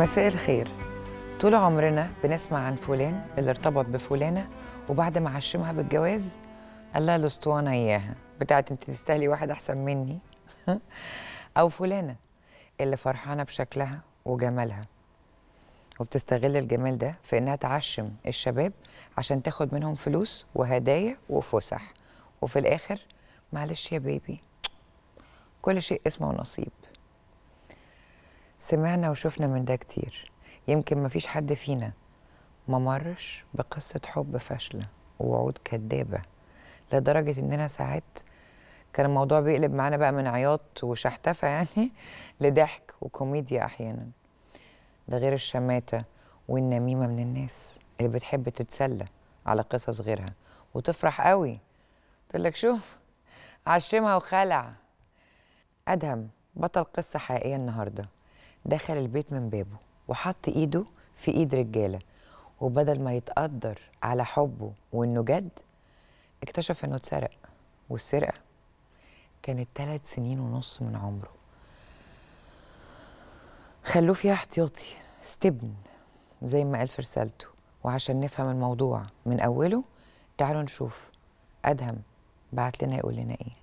مساء الخير طول عمرنا بنسمع عن فلان اللي ارتبط بفلانة وبعد ما عشمها بالجواز قال لها الاسطوانة إياها بتاعت أنت تستاهلي واحد أحسن مني أو فلانة اللي فرحانة بشكلها وجمالها وبتستغل الجمال ده في إنها تعشم الشباب عشان تاخد منهم فلوس وهدايا وفسح وفي الآخر معلش يا بيبي كل شيء اسمه نصيب سمعنا وشفنا من ده كتير يمكن مفيش حد فينا ما مرش بقصة حب فاشلة ووعود كدابة لدرجة إننا ساعات كان الموضوع بيقلب معانا بقى من عياط وشحتفة يعني لضحك وكوميديا أحيانا ده غير الشماتة والنميمة من الناس اللي بتحب تتسلى على قصص غيرها وتفرح قوي تقول لك شوف عشمها وخلع أدهم بطل قصة حقيقية النهارده دخل البيت من بابه وحط ايده في ايد رجاله وبدل ما يتقدر على حبه وانه جد اكتشف انه اتسرق والسرقه كانت ثلاث سنين ونص من عمره خلوه فيها احتياطي استبن زي ما قال في رسالته وعشان نفهم الموضوع من اوله تعالوا نشوف ادهم بعت لنا يقول لنا ايه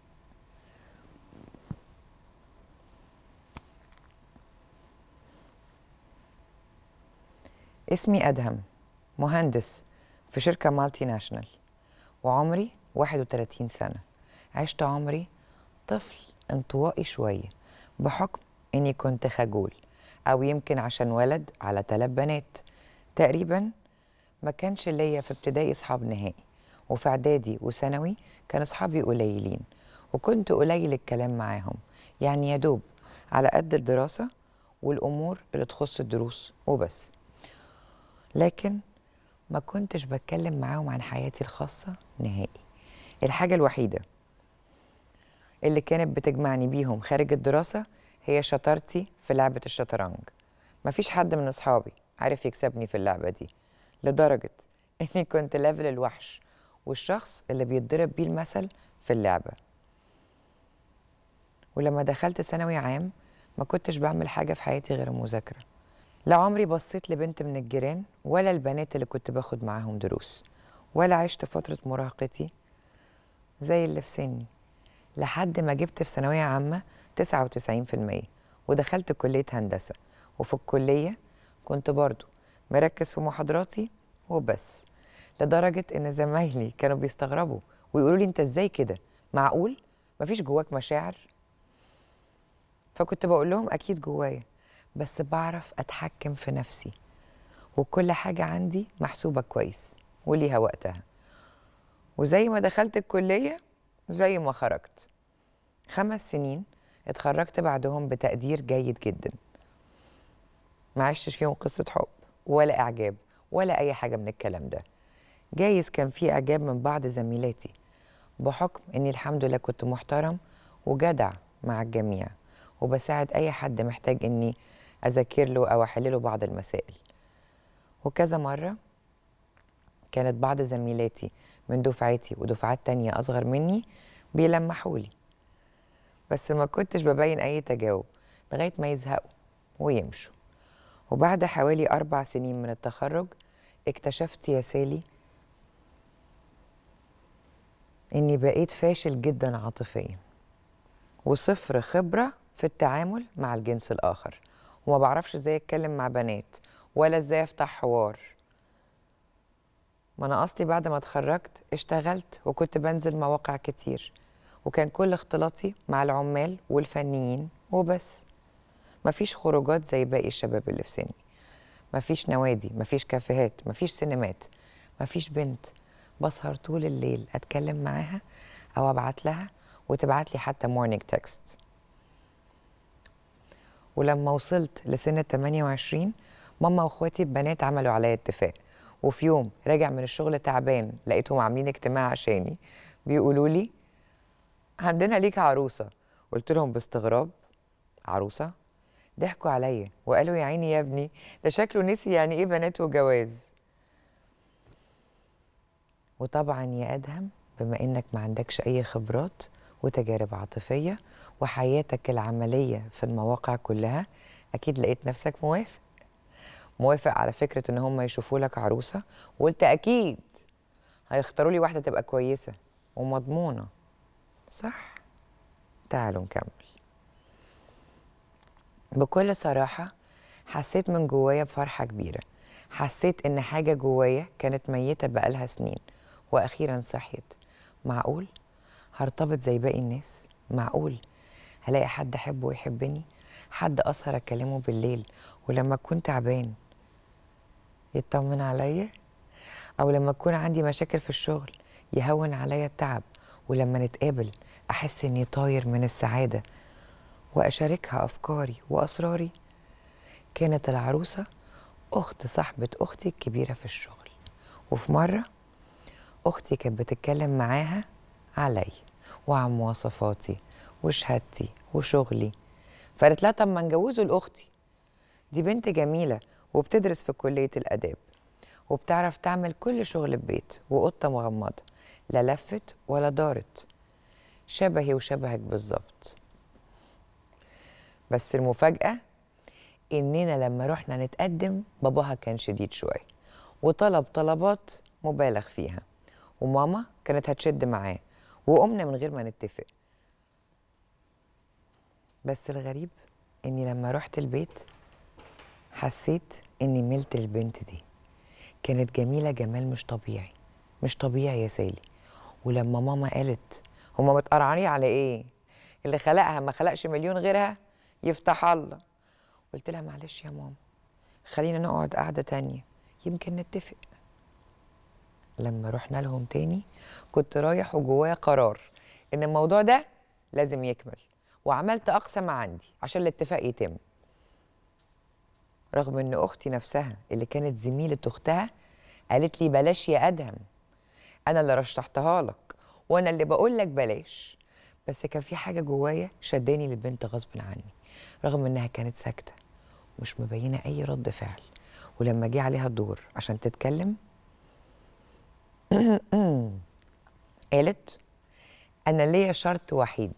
اسمي أدهم مهندس في شركة مالتي ناشونال وعمري 31 سنة عشت عمري طفل انطوائي شوية بحكم إني كنت خجول أو يمكن عشان ولد على تلات بنات تقريبا ما كانش ليا في ابتدائي أصحاب نهائي وفي إعدادي وثانوي كان أصحابي قليلين وكنت قليل الكلام معاهم يعني يا دوب على قد الدراسة والأمور اللي تخص الدروس وبس لكن ما كنتش بتكلم معاهم عن حياتي الخاصة نهائي الحاجة الوحيدة اللي كانت بتجمعني بيهم خارج الدراسة هي شطارتي في لعبة الشطرنج مفيش حد من أصحابي عارف يكسبني في اللعبة دي لدرجة إني كنت ليفل الوحش والشخص اللي بيتضرب بيه المثل في اللعبة ولما دخلت ثانوي عام ما كنتش بعمل حاجة في حياتي غير المذاكرة لا عمري بصيت لبنت من الجيران ولا البنات اللي كنت باخد معاهم دروس ولا عشت فترة مراهقتي زي اللي في سني لحد ما جبت في ثانوية عامة 99% ودخلت كلية هندسة وفي الكلية كنت برضو مركز في محاضراتي وبس لدرجة إن زمايلي كانوا بيستغربوا ويقولوا لي أنت إزاي كده معقول مفيش جواك مشاعر فكنت بقول لهم أكيد جوايا بس بعرف أتحكم في نفسي وكل حاجة عندي محسوبة كويس وليها وقتها وزي ما دخلت الكلية زي ما خرجت خمس سنين اتخرجت بعدهم بتقدير جيد جدا ما عشتش فيهم قصة حب ولا إعجاب ولا أي حاجة من الكلام ده جايز كان في إعجاب من بعض زميلاتي بحكم إني الحمد لله كنت محترم وجدع مع الجميع وبساعد أي حد محتاج إني اذاكر له او احل له بعض المسائل وكذا مره كانت بعض زميلاتي من دفعتي ودفعات تانية اصغر مني بيلمحوا لي بس ما كنتش ببين اي تجاوب لغايه ما يزهقوا ويمشوا وبعد حوالي اربع سنين من التخرج اكتشفت يا سالي اني بقيت فاشل جدا عاطفيا وصفر خبره في التعامل مع الجنس الاخر وما بعرفش ازاي اتكلم مع بنات ولا ازاي افتح حوار ما انا اصلي بعد ما اتخرجت اشتغلت وكنت بنزل مواقع كتير وكان كل اختلاطي مع العمال والفنيين وبس مفيش خروجات زي باقي الشباب اللي في سني مفيش نوادي مفيش كافيهات مفيش سينمات مفيش بنت بسهر طول الليل اتكلم معاها او ابعت لها وتبعت لي حتى مورنينج تكست ولما وصلت لسن ال 28 ماما واخواتي البنات عملوا عليا اتفاق وفي يوم راجع من الشغل تعبان لقيتهم عاملين اجتماع عشاني بيقولوا لي عندنا ليك عروسه قلت لهم باستغراب عروسه ضحكوا عليا وقالوا يا عيني يا ابني ده شكله نسي يعني ايه بنات وجواز وطبعا يا ادهم بما انك ما عندكش اي خبرات وتجارب عاطفيه وحياتك العملية في المواقع كلها أكيد لقيت نفسك موافق موافق على فكرة إن هم يشوفوا لك عروسة وقلت أكيد هيختاروا لي واحدة تبقى كويسة ومضمونة صح؟ تعالوا نكمل بكل صراحة حسيت من جوايا بفرحة كبيرة حسيت إن حاجة جوايا كانت ميتة بقالها سنين وأخيرا صحيت معقول؟ هرتبط زي باقي الناس؟ معقول؟ هلاقي حد احبه ويحبني حد اسهر اكلمه بالليل ولما اكون تعبان يطمن عليا او لما اكون عندي مشاكل في الشغل يهون عليا التعب ولما نتقابل احس اني طاير من السعاده واشاركها افكاري واسراري كانت العروسه اخت صاحبه اختي الكبيره في الشغل وفي مره اختي كانت بتتكلم معاها علي وعن مواصفاتي وشهادتي وشغلي فقالت لها طب ما نجوزه لاختي دي بنت جميله وبتدرس في كليه الاداب وبتعرف تعمل كل شغل البيت وقطه مغمضه لا لفت ولا دارت شبهي وشبهك بالظبط بس المفاجاه اننا لما رحنا نتقدم باباها كان شديد شويه وطلب طلبات مبالغ فيها وماما كانت هتشد معاه وقمنا من غير ما نتفق بس الغريب اني لما رحت البيت حسيت اني ملت البنت دي كانت جميله جمال مش طبيعي مش طبيعي يا سالي ولما ماما قالت هما متقرعاني على ايه اللي خلقها ما خلقش مليون غيرها يفتح الله قلت لها معلش يا ماما خلينا نقعد قعده تانية يمكن نتفق لما رحنا لهم تاني كنت رايح وجوايا قرار ان الموضوع ده لازم يكمل وعملت أقصى ما عندي عشان الاتفاق يتم رغم ان اختي نفسها اللي كانت زميله اختها قالت لي بلاش يا ادهم انا اللي رشحتها لك وانا اللي بقول لك بلاش بس كان في حاجه جوايا شداني للبنت غصب عني رغم انها كانت ساكته ومش مبينه اي رد فعل ولما جه عليها الدور عشان تتكلم قالت انا ليا شرط وحيد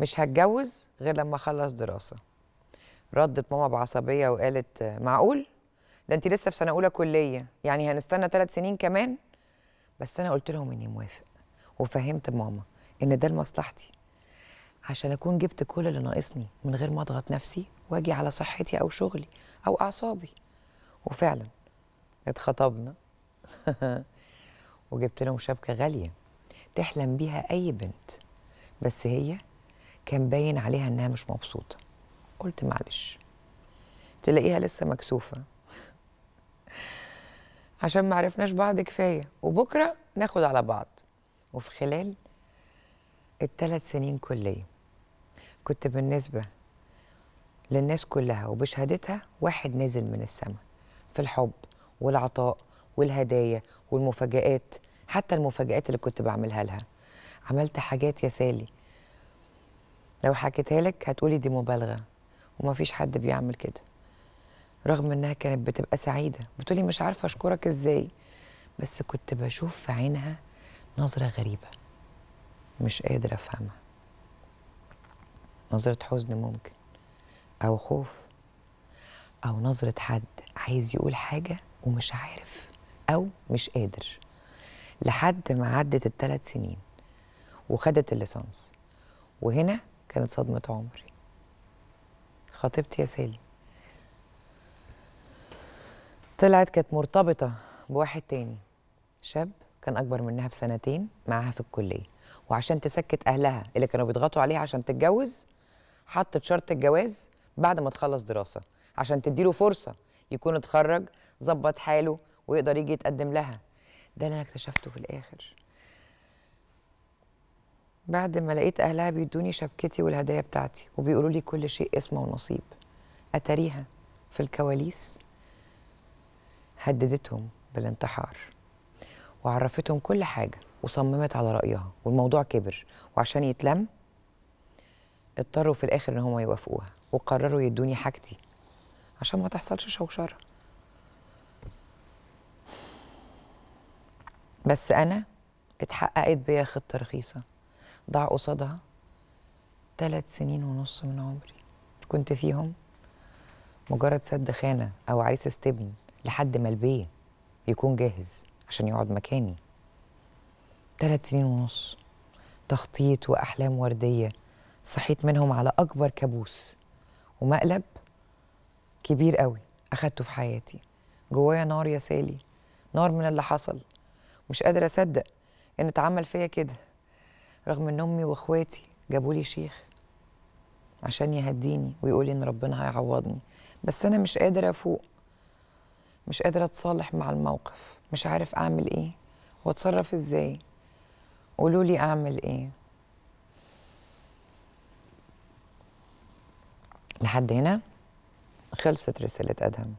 مش هتجوز غير لما اخلص دراسه ردت ماما بعصبيه وقالت معقول ده انت لسه في سنه اولى كليه يعني هنستنى ثلاث سنين كمان بس انا قلت لهم اني موافق وفهمت ماما ان ده لمصلحتي عشان اكون جبت كل اللي ناقصني من غير ما اضغط نفسي واجي على صحتي او شغلي او اعصابي وفعلا اتخطبنا وجبت لهم شبكه غاليه تحلم بيها اي بنت بس هي كان باين عليها انها مش مبسوطه قلت معلش تلاقيها لسه مكسوفه عشان ما عرفناش بعض كفايه وبكره ناخد على بعض وفي خلال الثلاث سنين كليه كنت بالنسبه للناس كلها وبشهادتها واحد نازل من السماء في الحب والعطاء والهدايا والمفاجآت حتى المفاجآت اللي كنت بعملها لها عملت حاجات يا سالي لو حكيتها لك هتقولي دي مبالغه ومفيش حد بيعمل كده رغم انها كانت بتبقى سعيده بتقولي مش عارفه اشكرك ازاي بس كنت بشوف في عينها نظره غريبه مش قادره افهمها نظره حزن ممكن او خوف او نظره حد عايز يقول حاجه ومش عارف او مش قادر لحد ما عدت الثلاث سنين وخدت الليسانس وهنا كانت صدمة عمري خطيبتي يا سالي طلعت كانت مرتبطة بواحد تاني شاب كان أكبر منها بسنتين معاها في الكلية وعشان تسكت أهلها اللي كانوا بيضغطوا عليها عشان تتجوز حطت شرط الجواز بعد ما تخلص دراسة عشان تديله فرصة يكون اتخرج ظبط حاله ويقدر يجي يتقدم لها ده اللي أنا اكتشفته في الآخر بعد ما لقيت أهلها بيدوني شبكتي والهدايا بتاعتي وبيقولوا لي كل شيء اسمه ونصيب أتاريها في الكواليس هددتهم بالانتحار وعرفتهم كل حاجة وصممت على رأيها والموضوع كبر وعشان يتلم اضطروا في الآخر إن هم يوافقوها وقرروا يدوني حاجتي عشان ما تحصلش شوشرة بس أنا اتحققت بيا خطة رخيصة ضاع قصادها ثلاث سنين ونص من عمري كنت فيهم مجرد سد خانه او عريس استبن لحد ما البيه يكون جاهز عشان يقعد مكاني ثلاث سنين ونص تخطيط واحلام ورديه صحيت منهم على اكبر كابوس ومقلب كبير قوي اخدته في حياتي جوايا نار يا سالي نار من اللي حصل مش قادره اصدق ان اتعمل فيا كده رغم ان امي واخواتي جابوا لي شيخ عشان يهديني ويقول ان ربنا هيعوضني بس انا مش قادره افوق مش قادره اتصالح مع الموقف مش عارف اعمل ايه واتصرف ازاي قولوا لي اعمل ايه لحد هنا خلصت رساله ادهم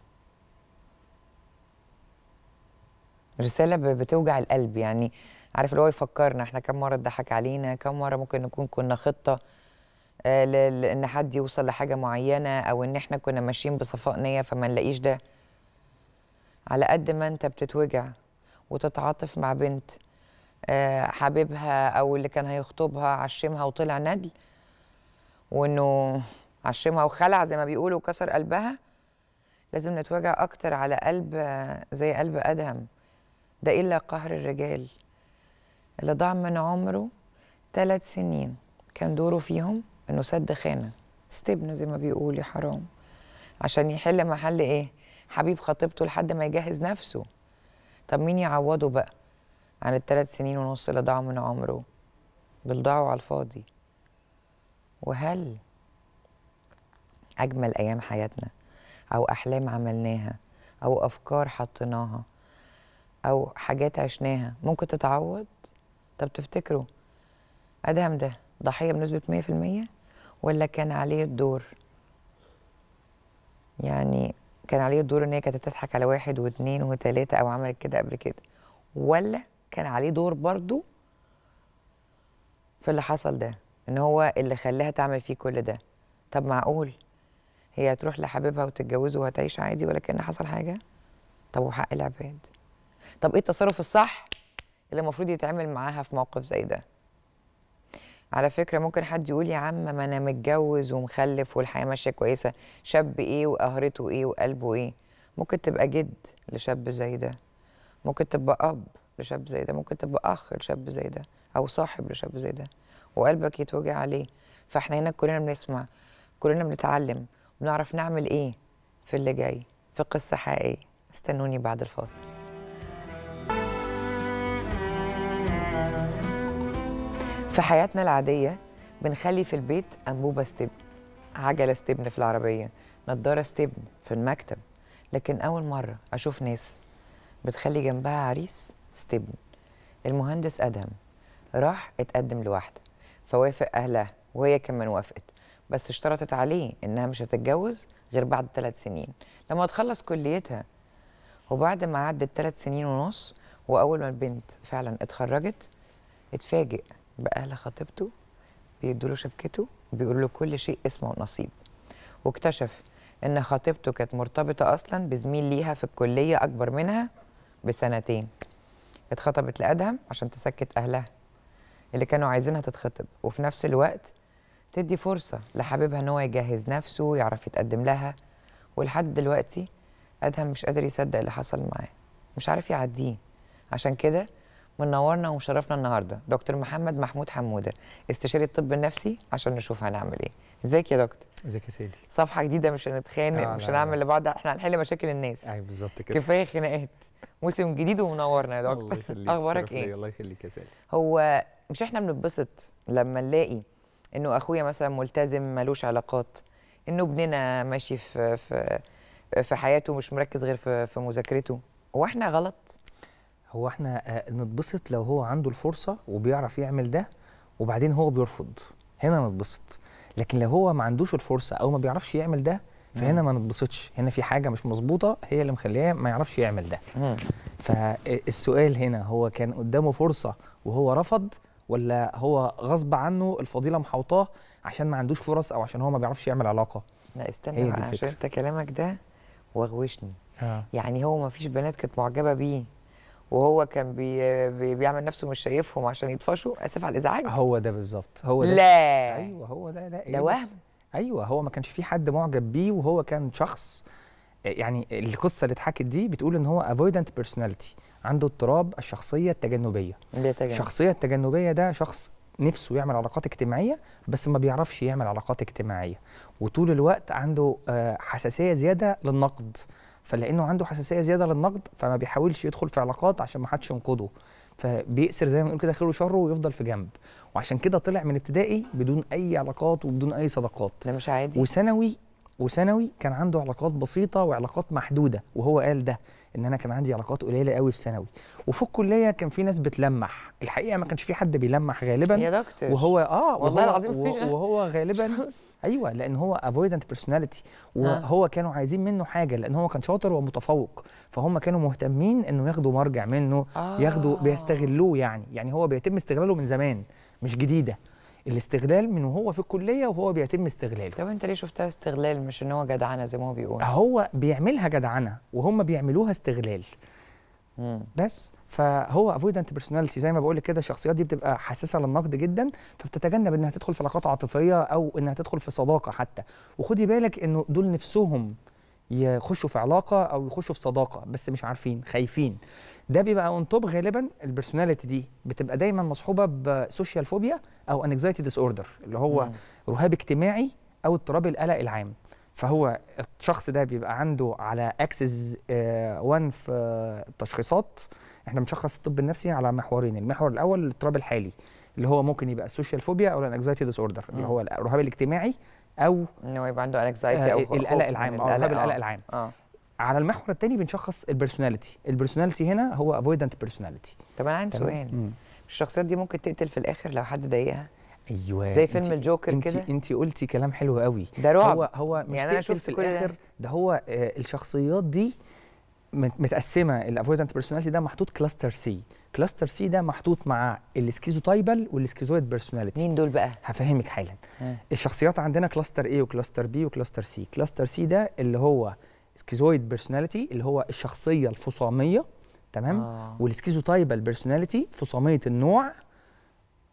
رساله بتوجع القلب يعني عارف اللي هو يفكرنا احنا كم مره اتضحك علينا كم مره ممكن نكون كنا خطه آه، ان حد يوصل لحاجه معينه او ان احنا كنا ماشيين بصفاء نيه فما نلاقيش ده على قد ما انت بتتوجع وتتعاطف مع بنت آه، حبيبها او اللي كان هيخطبها عشمها وطلع ندل وانه عشمها وخلع زي ما بيقولوا وكسر قلبها لازم نتوجع اكتر على قلب آه، زي قلب ادهم ده الا قهر الرجال اللي ضاع من عمره ثلاث سنين كان دوره فيهم انه سد خانه ستبن زي ما بيقول يا حرام عشان يحل محل ايه حبيب خطيبته لحد ما يجهز نفسه طب مين يعوضه بقى عن الثلاث سنين ونص اللي ضاعوا من عمره دول ضاعوا على الفاضي وهل اجمل ايام حياتنا او احلام عملناها او افكار حطيناها او حاجات عشناها ممكن تتعوض طب تفتكروا ادهم ده ضحيه بنسبه 100% ولا كان عليه الدور يعني كان عليه الدور ان هي كانت تضحك على واحد واثنين وثلاثه او عملت كده قبل كده ولا كان عليه دور برضو في اللي حصل ده ان هو اللي خلاها تعمل فيه كل ده طب معقول هي هتروح لحبيبها وتتجوزه وهتعيش عادي ولا كان حصل حاجه طب وحق العباد طب ايه التصرف الصح اللي المفروض يتعمل معاها في موقف زي ده على فكره ممكن حد يقول يا عم ما انا متجوز ومخلف والحياه ماشيه كويسه شاب ايه وقهرته ايه وقلبه ايه ممكن تبقى جد لشاب زي ده ممكن تبقى اب لشاب زي ده ممكن تبقى اخ لشاب زي ده او صاحب لشاب زي ده وقلبك يتوجع عليه فاحنا هنا كلنا بنسمع كلنا بنتعلم بنعرف نعمل ايه في اللي جاي في قصه حقيقيه استنوني بعد الفاصل في حياتنا العادية بنخلي في البيت أنبوبة ستبن عجلة ستبن في العربية نضارة ستبن في المكتب لكن أول مرة أشوف ناس بتخلي جنبها عريس ستبن المهندس أدهم راح اتقدم لوحده فوافق أهلها وهي كمان وافقت بس اشترطت عليه إنها مش هتتجوز غير بعد ثلاث سنين لما تخلص كليتها وبعد ما عدت ثلاث سنين ونص وأول ما البنت فعلا اتخرجت اتفاجئ باهل خطيبته بيدوا له شبكته بيقولوا له كل شيء اسمه ونصيب واكتشف ان خطيبته كانت مرتبطه اصلا بزميل ليها في الكليه اكبر منها بسنتين اتخطبت لادهم عشان تسكت اهلها اللي كانوا عايزينها تتخطب وفي نفس الوقت تدي فرصه لحبيبها ان هو يجهز نفسه ويعرف يتقدم لها ولحد دلوقتي ادهم مش قادر يصدق اللي حصل معاه مش عارف يعديه عشان كده منورنا ومشرفنا النهارده دكتور محمد محمود حموده استشاري الطب النفسي عشان نشوف هنعمل ايه ازيك يا دكتور ازيك يا سيدي صفحه جديده مش هنتخانق آه مش هنعمل لبعض احنا هنحل مشاكل الناس ايوه بالظبط كده كفايه خناقات موسم جديد ومنورنا يا دكتور الله يخليك اخبارك ايه الله يخليك يا سيدي هو مش احنا بنتبسط لما نلاقي انه اخويا مثلا ملتزم ملوش علاقات انه ابننا ماشي في في في حياته مش مركز غير في في مذاكرته هو احنا غلط هو احنا آه، نتبسط لو هو عنده الفرصه وبيعرف يعمل ده وبعدين هو بيرفض هنا نتبسط لكن لو هو ما عندوش الفرصه او ما بيعرفش يعمل ده فهنا ما نتبسطش هنا في حاجه مش مظبوطه هي اللي مخليه ما يعرفش يعمل ده فالسؤال آه، هنا هو كان قدامه فرصه وهو رفض ولا هو غصب عنه الفضيله محوطاه عشان ما عندوش فرص او عشان هو ما بيعرفش يعمل علاقه لا استنى عشان انت كلامك ده وغوشني آه. يعني هو ما فيش بنات كانت معجبه بيه وهو كان بي بي بيعمل نفسه مش شايفهم عشان يطفشوا اسف على الازعاج هو ده بالظبط هو ده لا ايوه هو ده لا ده إيه وهم ايوه هو ما كانش في حد معجب بيه وهو كان شخص آه، يعني القصه اللي اتحكت دي بتقول ان هو افويدنت بيرسوناليتي عنده اضطراب الشخصيه التجنبيه بيتجنب. الشخصيه التجنبيه ده شخص نفسه يعمل علاقات اجتماعيه بس ما بيعرفش يعمل علاقات اجتماعيه وطول الوقت عنده آه، حساسيه زياده للنقد فلانه عنده حساسيه زياده للنقد فما بيحاولش يدخل في علاقات عشان ما حدش ينقده فبيأسر زي ما بنقول كده خيره وشره ويفضل في جنب وعشان كده طلع من ابتدائي بدون اي علاقات وبدون اي صداقات ده مش عادي وثانوي وثانوي كان عنده علاقات بسيطه وعلاقات محدوده وهو قال ده ان انا كان عندي علاقات قليله قوي في ثانوي وفي الكليه كان في ناس بتلمح الحقيقه ما كانش في حد بيلمح غالبا يا دكتور وهو اه والله العظيم وهو غالبا ايوه لان هو افويدنت آه. بيرسوناليتي وهو كانوا عايزين منه حاجه لان هو كان شاطر ومتفوق فهم كانوا مهتمين انه ياخدوا مرجع منه آه. ياخدوا بيستغلوه يعني يعني هو بيتم استغلاله من زمان مش جديده الاستغلال من وهو في الكليه وهو بيتم استغلاله طب انت ليه شفتها استغلال مش ان هو جدعنه زي ما هو بيقول هو بيعملها جدعنه وهم بيعملوها استغلال مم. بس فهو افويدنت بيرسوناليتي زي ما بقول لك كده الشخصيات دي بتبقى حساسه للنقد جدا فبتتجنب انها تدخل في علاقات عاطفيه او انها تدخل في صداقه حتى وخدي بالك انه دول نفسهم يخشوا في علاقه او يخشوا في صداقه بس مش عارفين خايفين ده بيبقى اون توب غالبا البرسوناليتي دي بتبقى دايما مصحوبه بسوشيال فوبيا او انكزايتي ديس اوردر اللي هو مم. رهاب اجتماعي او اضطراب القلق العام فهو الشخص ده بيبقى عنده على اكسس آه، 1 في التشخيصات احنا بنشخص الطب النفسي على محورين المحور الاول الاضطراب الحالي اللي هو ممكن يبقى السوشيال فوبيا او الانكزايتي ديس اوردر اللي هو الرهاب الاجتماعي او انه يبقى عنده انكزايتي آه، او القلق العام او رهاب آه. القلق العام آه. على المحور الثاني بنشخص البيرسوناليتي البيرسوناليتي هنا هو افويدنت بيرسوناليتي طب انا عندي سؤال الشخصيات دي ممكن تقتل في الاخر لو حد ضايقها ايوه زي فيلم الجوكر كده انت انت قلتي كلام حلو قوي ده رعب هو هو يعني مش يعني انا شفت في الاخر ده, ده هو آه الشخصيات دي متقسمه الافويدنت بيرسوناليتي ده محطوط كلاستر سي كلاستر سي ده محطوط مع السكيزوتايبال والسكيزويد بيرسوناليتي مين دول بقى هفهمك حالا آه. الشخصيات عندنا كلاستر اي وكلاستر بي وكلاستر سي كلاستر سي ده اللي هو سكيزويد بيرسوناليتي اللي هو الشخصيه الفصاميه تمام آه. والسكيزوتايبال بيرسوناليتي فصاميه النوع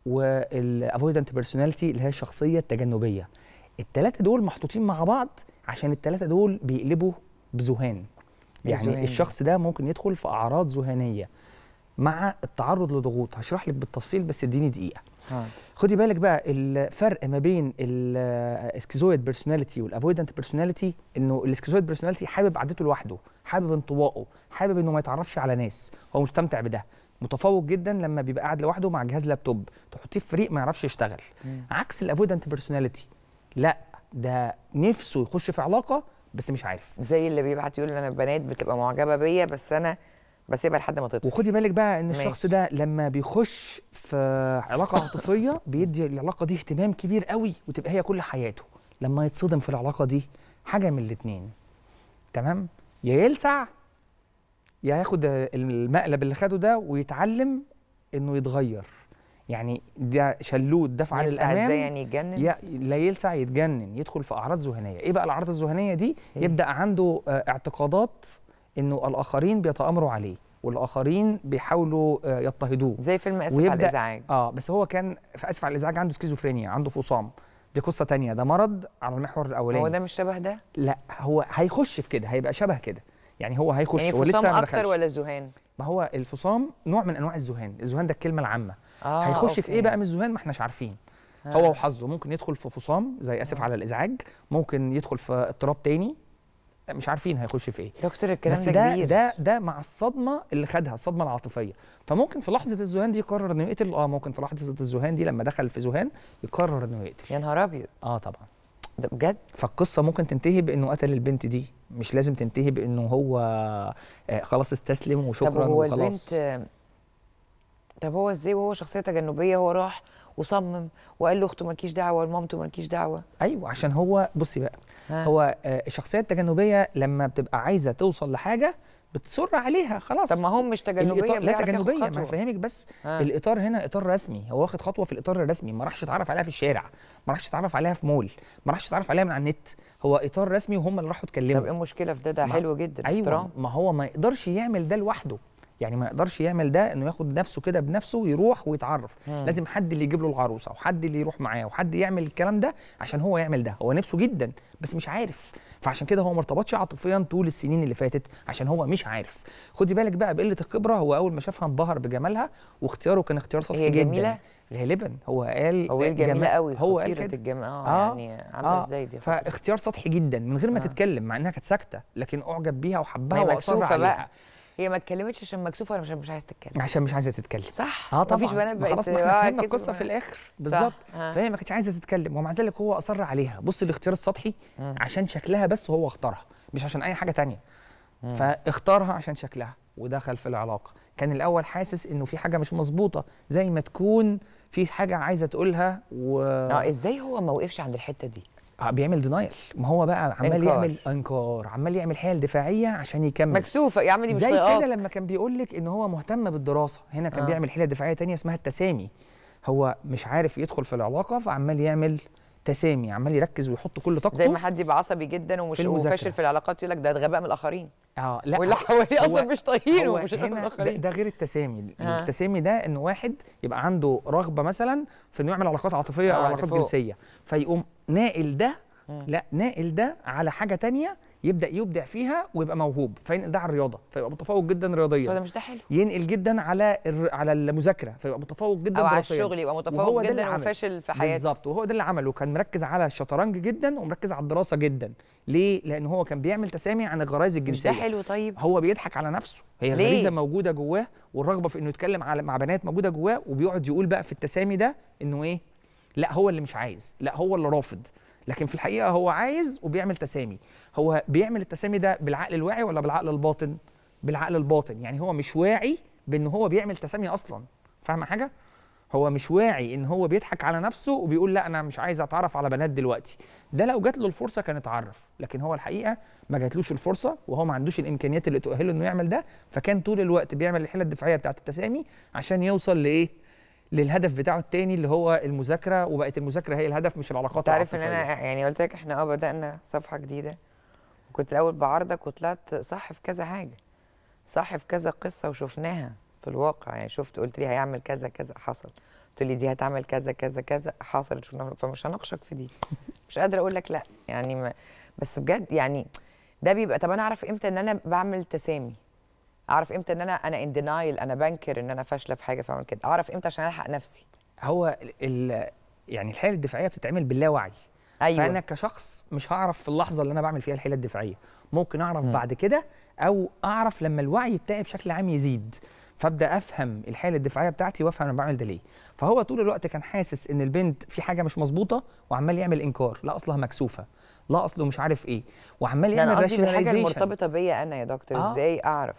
والافويدنت بيرسوناليتي اللي هي الشخصيه التجنبيه الثلاثه دول محطوطين مع بعض عشان الثلاثه دول بيقلبوا بذهان يعني الزهاني. الشخص ده ممكن يدخل في اعراض ذهانيه مع التعرض لضغوط هشرح لك بالتفصيل بس اديني دقيقه خدي بالك بقى الفرق ما بين الاسكيزويد بيرسوناليتي والافويدنت بيرسوناليتي انه الاسكيزويد بيرسوناليتي حابب عادته لوحده حابب انطوائه حابب انه ما يتعرفش على ناس هو مستمتع بده متفوق جدا لما بيبقى قاعد لوحده مع جهاز لابتوب تحطيه في فريق ما يعرفش يشتغل مم. عكس الافويدنت بيرسوناليتي لا ده نفسه يخش في علاقه بس مش عارف زي اللي بيبعت يقول انا بنات بتبقى معجبه بيا بس انا بس يبقى لحد ما تطفي وخدي بالك بقى ان الشخص ده لما بيخش في علاقه عاطفيه بيدي العلاقه دي اهتمام كبير قوي وتبقى هي كل حياته لما يتصدم في العلاقه دي حاجه من الاتنين تمام يا يلسع يا ياخد المقلب اللي خده ده ويتعلم انه يتغير يعني ده شلوت دفع للامام يلسع ازاي يعني يتجنن؟ لا يلسع يتجنن يدخل في اعراض ذهنيه، ايه بقى الاعراض الذهنيه دي؟ إيه؟ يبدا عنده آه، اعتقادات انه الاخرين بيتامروا عليه والاخرين بيحاولوا آه، يضطهدوه زي فيلم اسف على الازعاج اه بس هو كان في اسف على الازعاج عنده سكيزوفرينيا عنده فصام دي قصه تانية ده مرض على المحور الاولاني هو ده مش شبه ده لا هو هيخش في كده هيبقى شبه كده يعني هو هيخش يعني ولسه ما اكتر ولا الذهان ما هو الفصام نوع من انواع الذهان الذهان ده الكلمه العامه آه هيخش أوكي. في ايه بقى من الذهان ما احناش عارفين آه. هو وحظه ممكن يدخل في فصام زي اسف آه. على الازعاج ممكن يدخل في اضطراب تاني مش عارفين هيخش في ايه دكتور الكلام بس ده كبير. ده ده مع الصدمه اللي خدها الصدمه العاطفيه فممكن في لحظه الذهان دي يقرر انه يقتل اه ممكن في لحظه الذهان دي لما دخل في ذهان يقرر انه يقتل يا نهار ابيض اه طبعا ده بجد فالقصه ممكن تنتهي بانه قتل البنت دي مش لازم تنتهي بانه هو آه، خلاص استسلم وشكرا طب هو وخلاص البنت طب هو ازاي وهو شخصيه تجنبيه هو راح وصمم وقال لاخته مالكيش دعوه ولمامته مالكيش دعوه ايوه عشان هو بصي بقى ها. هو آه، الشخصيه التجنبيه لما بتبقى عايزه توصل لحاجه بتصر عليها خلاص طب ما هم مش تجنبيه لا تجنبيه ما فاهمك بس ها. الاطار هنا اطار رسمي هو واخد خطوه في الاطار الرسمي ما راحش اتعرف عليها في الشارع ما راحش اتعرف عليها في مول ما راحش اتعرف عليها من على النت هو اطار رسمي وهم اللي راحوا اتكلموا طب ايه المشكله في ده ده حلو جدا ايوه ما هو ما يقدرش يعمل ده لوحده يعني ما يقدرش يعمل ده انه ياخد نفسه كده بنفسه ويروح ويتعرف مم. لازم حد اللي يجيب له العروسه وحد اللي يروح معاه وحد يعمل الكلام ده عشان هو يعمل ده هو نفسه جدا بس مش عارف فعشان كده هو ما ارتبطش عاطفيا طول السنين اللي فاتت عشان هو مش عارف خدي بالك بقى بقله الخبره هو اول ما شافها انبهر بجمالها واختياره كان اختيار سطحي جدا جميله غالبا هو قال هو قال جميله قوي هو قال كده الجم... آه, آه يعني عامله آه، ازاي دي فاختيار سطحي جدا من غير ما آه. تتكلم مع انها كانت ساكته لكن اعجب بيها وحبها واصر عليها بقى. هي ما اتكلمتش عشان مكسوفه ولا عشان مش عايزه تتكلم عشان مش عايزه تتكلم صح اه طبعا مفيش بنات بقت خلاص ما آه، احنا فهمنا القصه في يعني. الاخر بالظبط آه. فهي ما كانتش عايزه تتكلم ومع ذلك هو اصر عليها بص الاختيار السطحي مم. عشان شكلها بس هو اختارها مش عشان اي حاجه ثانيه فاختارها عشان شكلها ودخل في العلاقه كان الاول حاسس انه في حاجه مش مظبوطه زي ما تكون في حاجه عايزه تقولها و اه ازاي هو ما وقفش عند الحته دي بيعمل دينايل ما هو بقى عمال إنكار. يعمل انكار عمال يعمل حيل دفاعيه عشان يكمل مكسوفه يا مش زي كده لما كان بيقول لك ان هو مهتم بالدراسه هنا كان آه. بيعمل حيله دفاعيه تانية اسمها التسامي هو مش عارف يدخل في العلاقه فعمال يعمل تسامي عمال يركز ويحط كل طاقته زي ما حد يبقى عصبي جدا ومش وفاشل في العلاقات يقول لك ده غباء من الاخرين اه لا واللي حواليه اصلا مش طايقينه ومش هنا ده, ده غير التسامي آه. التسامي ده ان واحد يبقى عنده رغبه مثلا في انه يعمل علاقات عاطفيه آه او علاقات جنسيه فيقوم ناقل ده لا ناقل ده على حاجه ثانيه يبدا يبدع فيها ويبقى موهوب فينقل ده على الرياضه فيبقى متفوق جدا رياضيا ده مش ده حلو ينقل جدا على الر... على المذاكره فيبقى متفوق جدا او على الشغل يبقى متفوق جدا وفاشل في حياته بالظبط وهو ده اللي عمله كان مركز على الشطرنج جدا ومركز على الدراسه جدا ليه لان هو كان بيعمل تسامي عن الغرائز الجنسيه مش ده حلو طيب هو بيضحك على نفسه هي الغريزه موجوده جواه والرغبه في انه يتكلم على مع بنات موجوده جواه وبيقعد يقول بقى في التسامي ده انه ايه لا هو اللي مش عايز لا هو اللي رافض لكن في الحقيقه هو عايز وبيعمل تسامي هو بيعمل التسامي ده بالعقل الواعي ولا بالعقل الباطن بالعقل الباطن يعني هو مش واعي بان هو بيعمل تسامي اصلا فاهم حاجه هو مش واعي ان هو بيضحك على نفسه وبيقول لا انا مش عايز اتعرف على بنات دلوقتي ده لو جات له الفرصه كان اتعرف لكن هو الحقيقه ما جاتلوش الفرصه وهو ما عندوش الامكانيات اللي تؤهله انه يعمل ده فكان طول الوقت بيعمل الحيله الدفاعيه بتاعه التسامي عشان يوصل لايه للهدف بتاعه التاني اللي هو المذاكره وبقت المذاكره هي الهدف مش العلاقات تعرف ان انا يعني قلت لك احنا اه بدانا صفحه جديده وكنت الاول بعارضك وطلعت صح في كذا حاجه صح في كذا قصه وشفناها في الواقع يعني شفت قلت لي هيعمل كذا كذا حصل قلت لي دي هتعمل كذا كذا كذا حصل شفناها فمش هناقشك في دي مش قادره اقول لك لا يعني ما بس بجد يعني ده بيبقى طب انا اعرف امتى ان انا بعمل تسامي اعرف امتى ان انا انا ان دينايل انا بنكر ان انا فاشله في حاجه فاعمل كده اعرف امتى عشان الحق نفسي هو ال يعني الحيله الدفاعيه بتتعمل باللاوعي أيوة. فانا كشخص مش هعرف في اللحظه اللي انا بعمل فيها الحيله الدفاعيه ممكن اعرف م. بعد كده او اعرف لما الوعي بتاعي بشكل عام يزيد فابدا افهم الحاله الدفاعيه بتاعتي وافهم انا بعمل ده ليه فهو طول الوقت كان حاسس ان البنت في حاجه مش مظبوطه وعمال يعمل انكار لا اصلها مكسوفه لا اصله مش عارف ايه وعمال يعمل راشناليزيشن انا قصدي الحاجه بيا انا يا دكتور آه. ازاي اعرف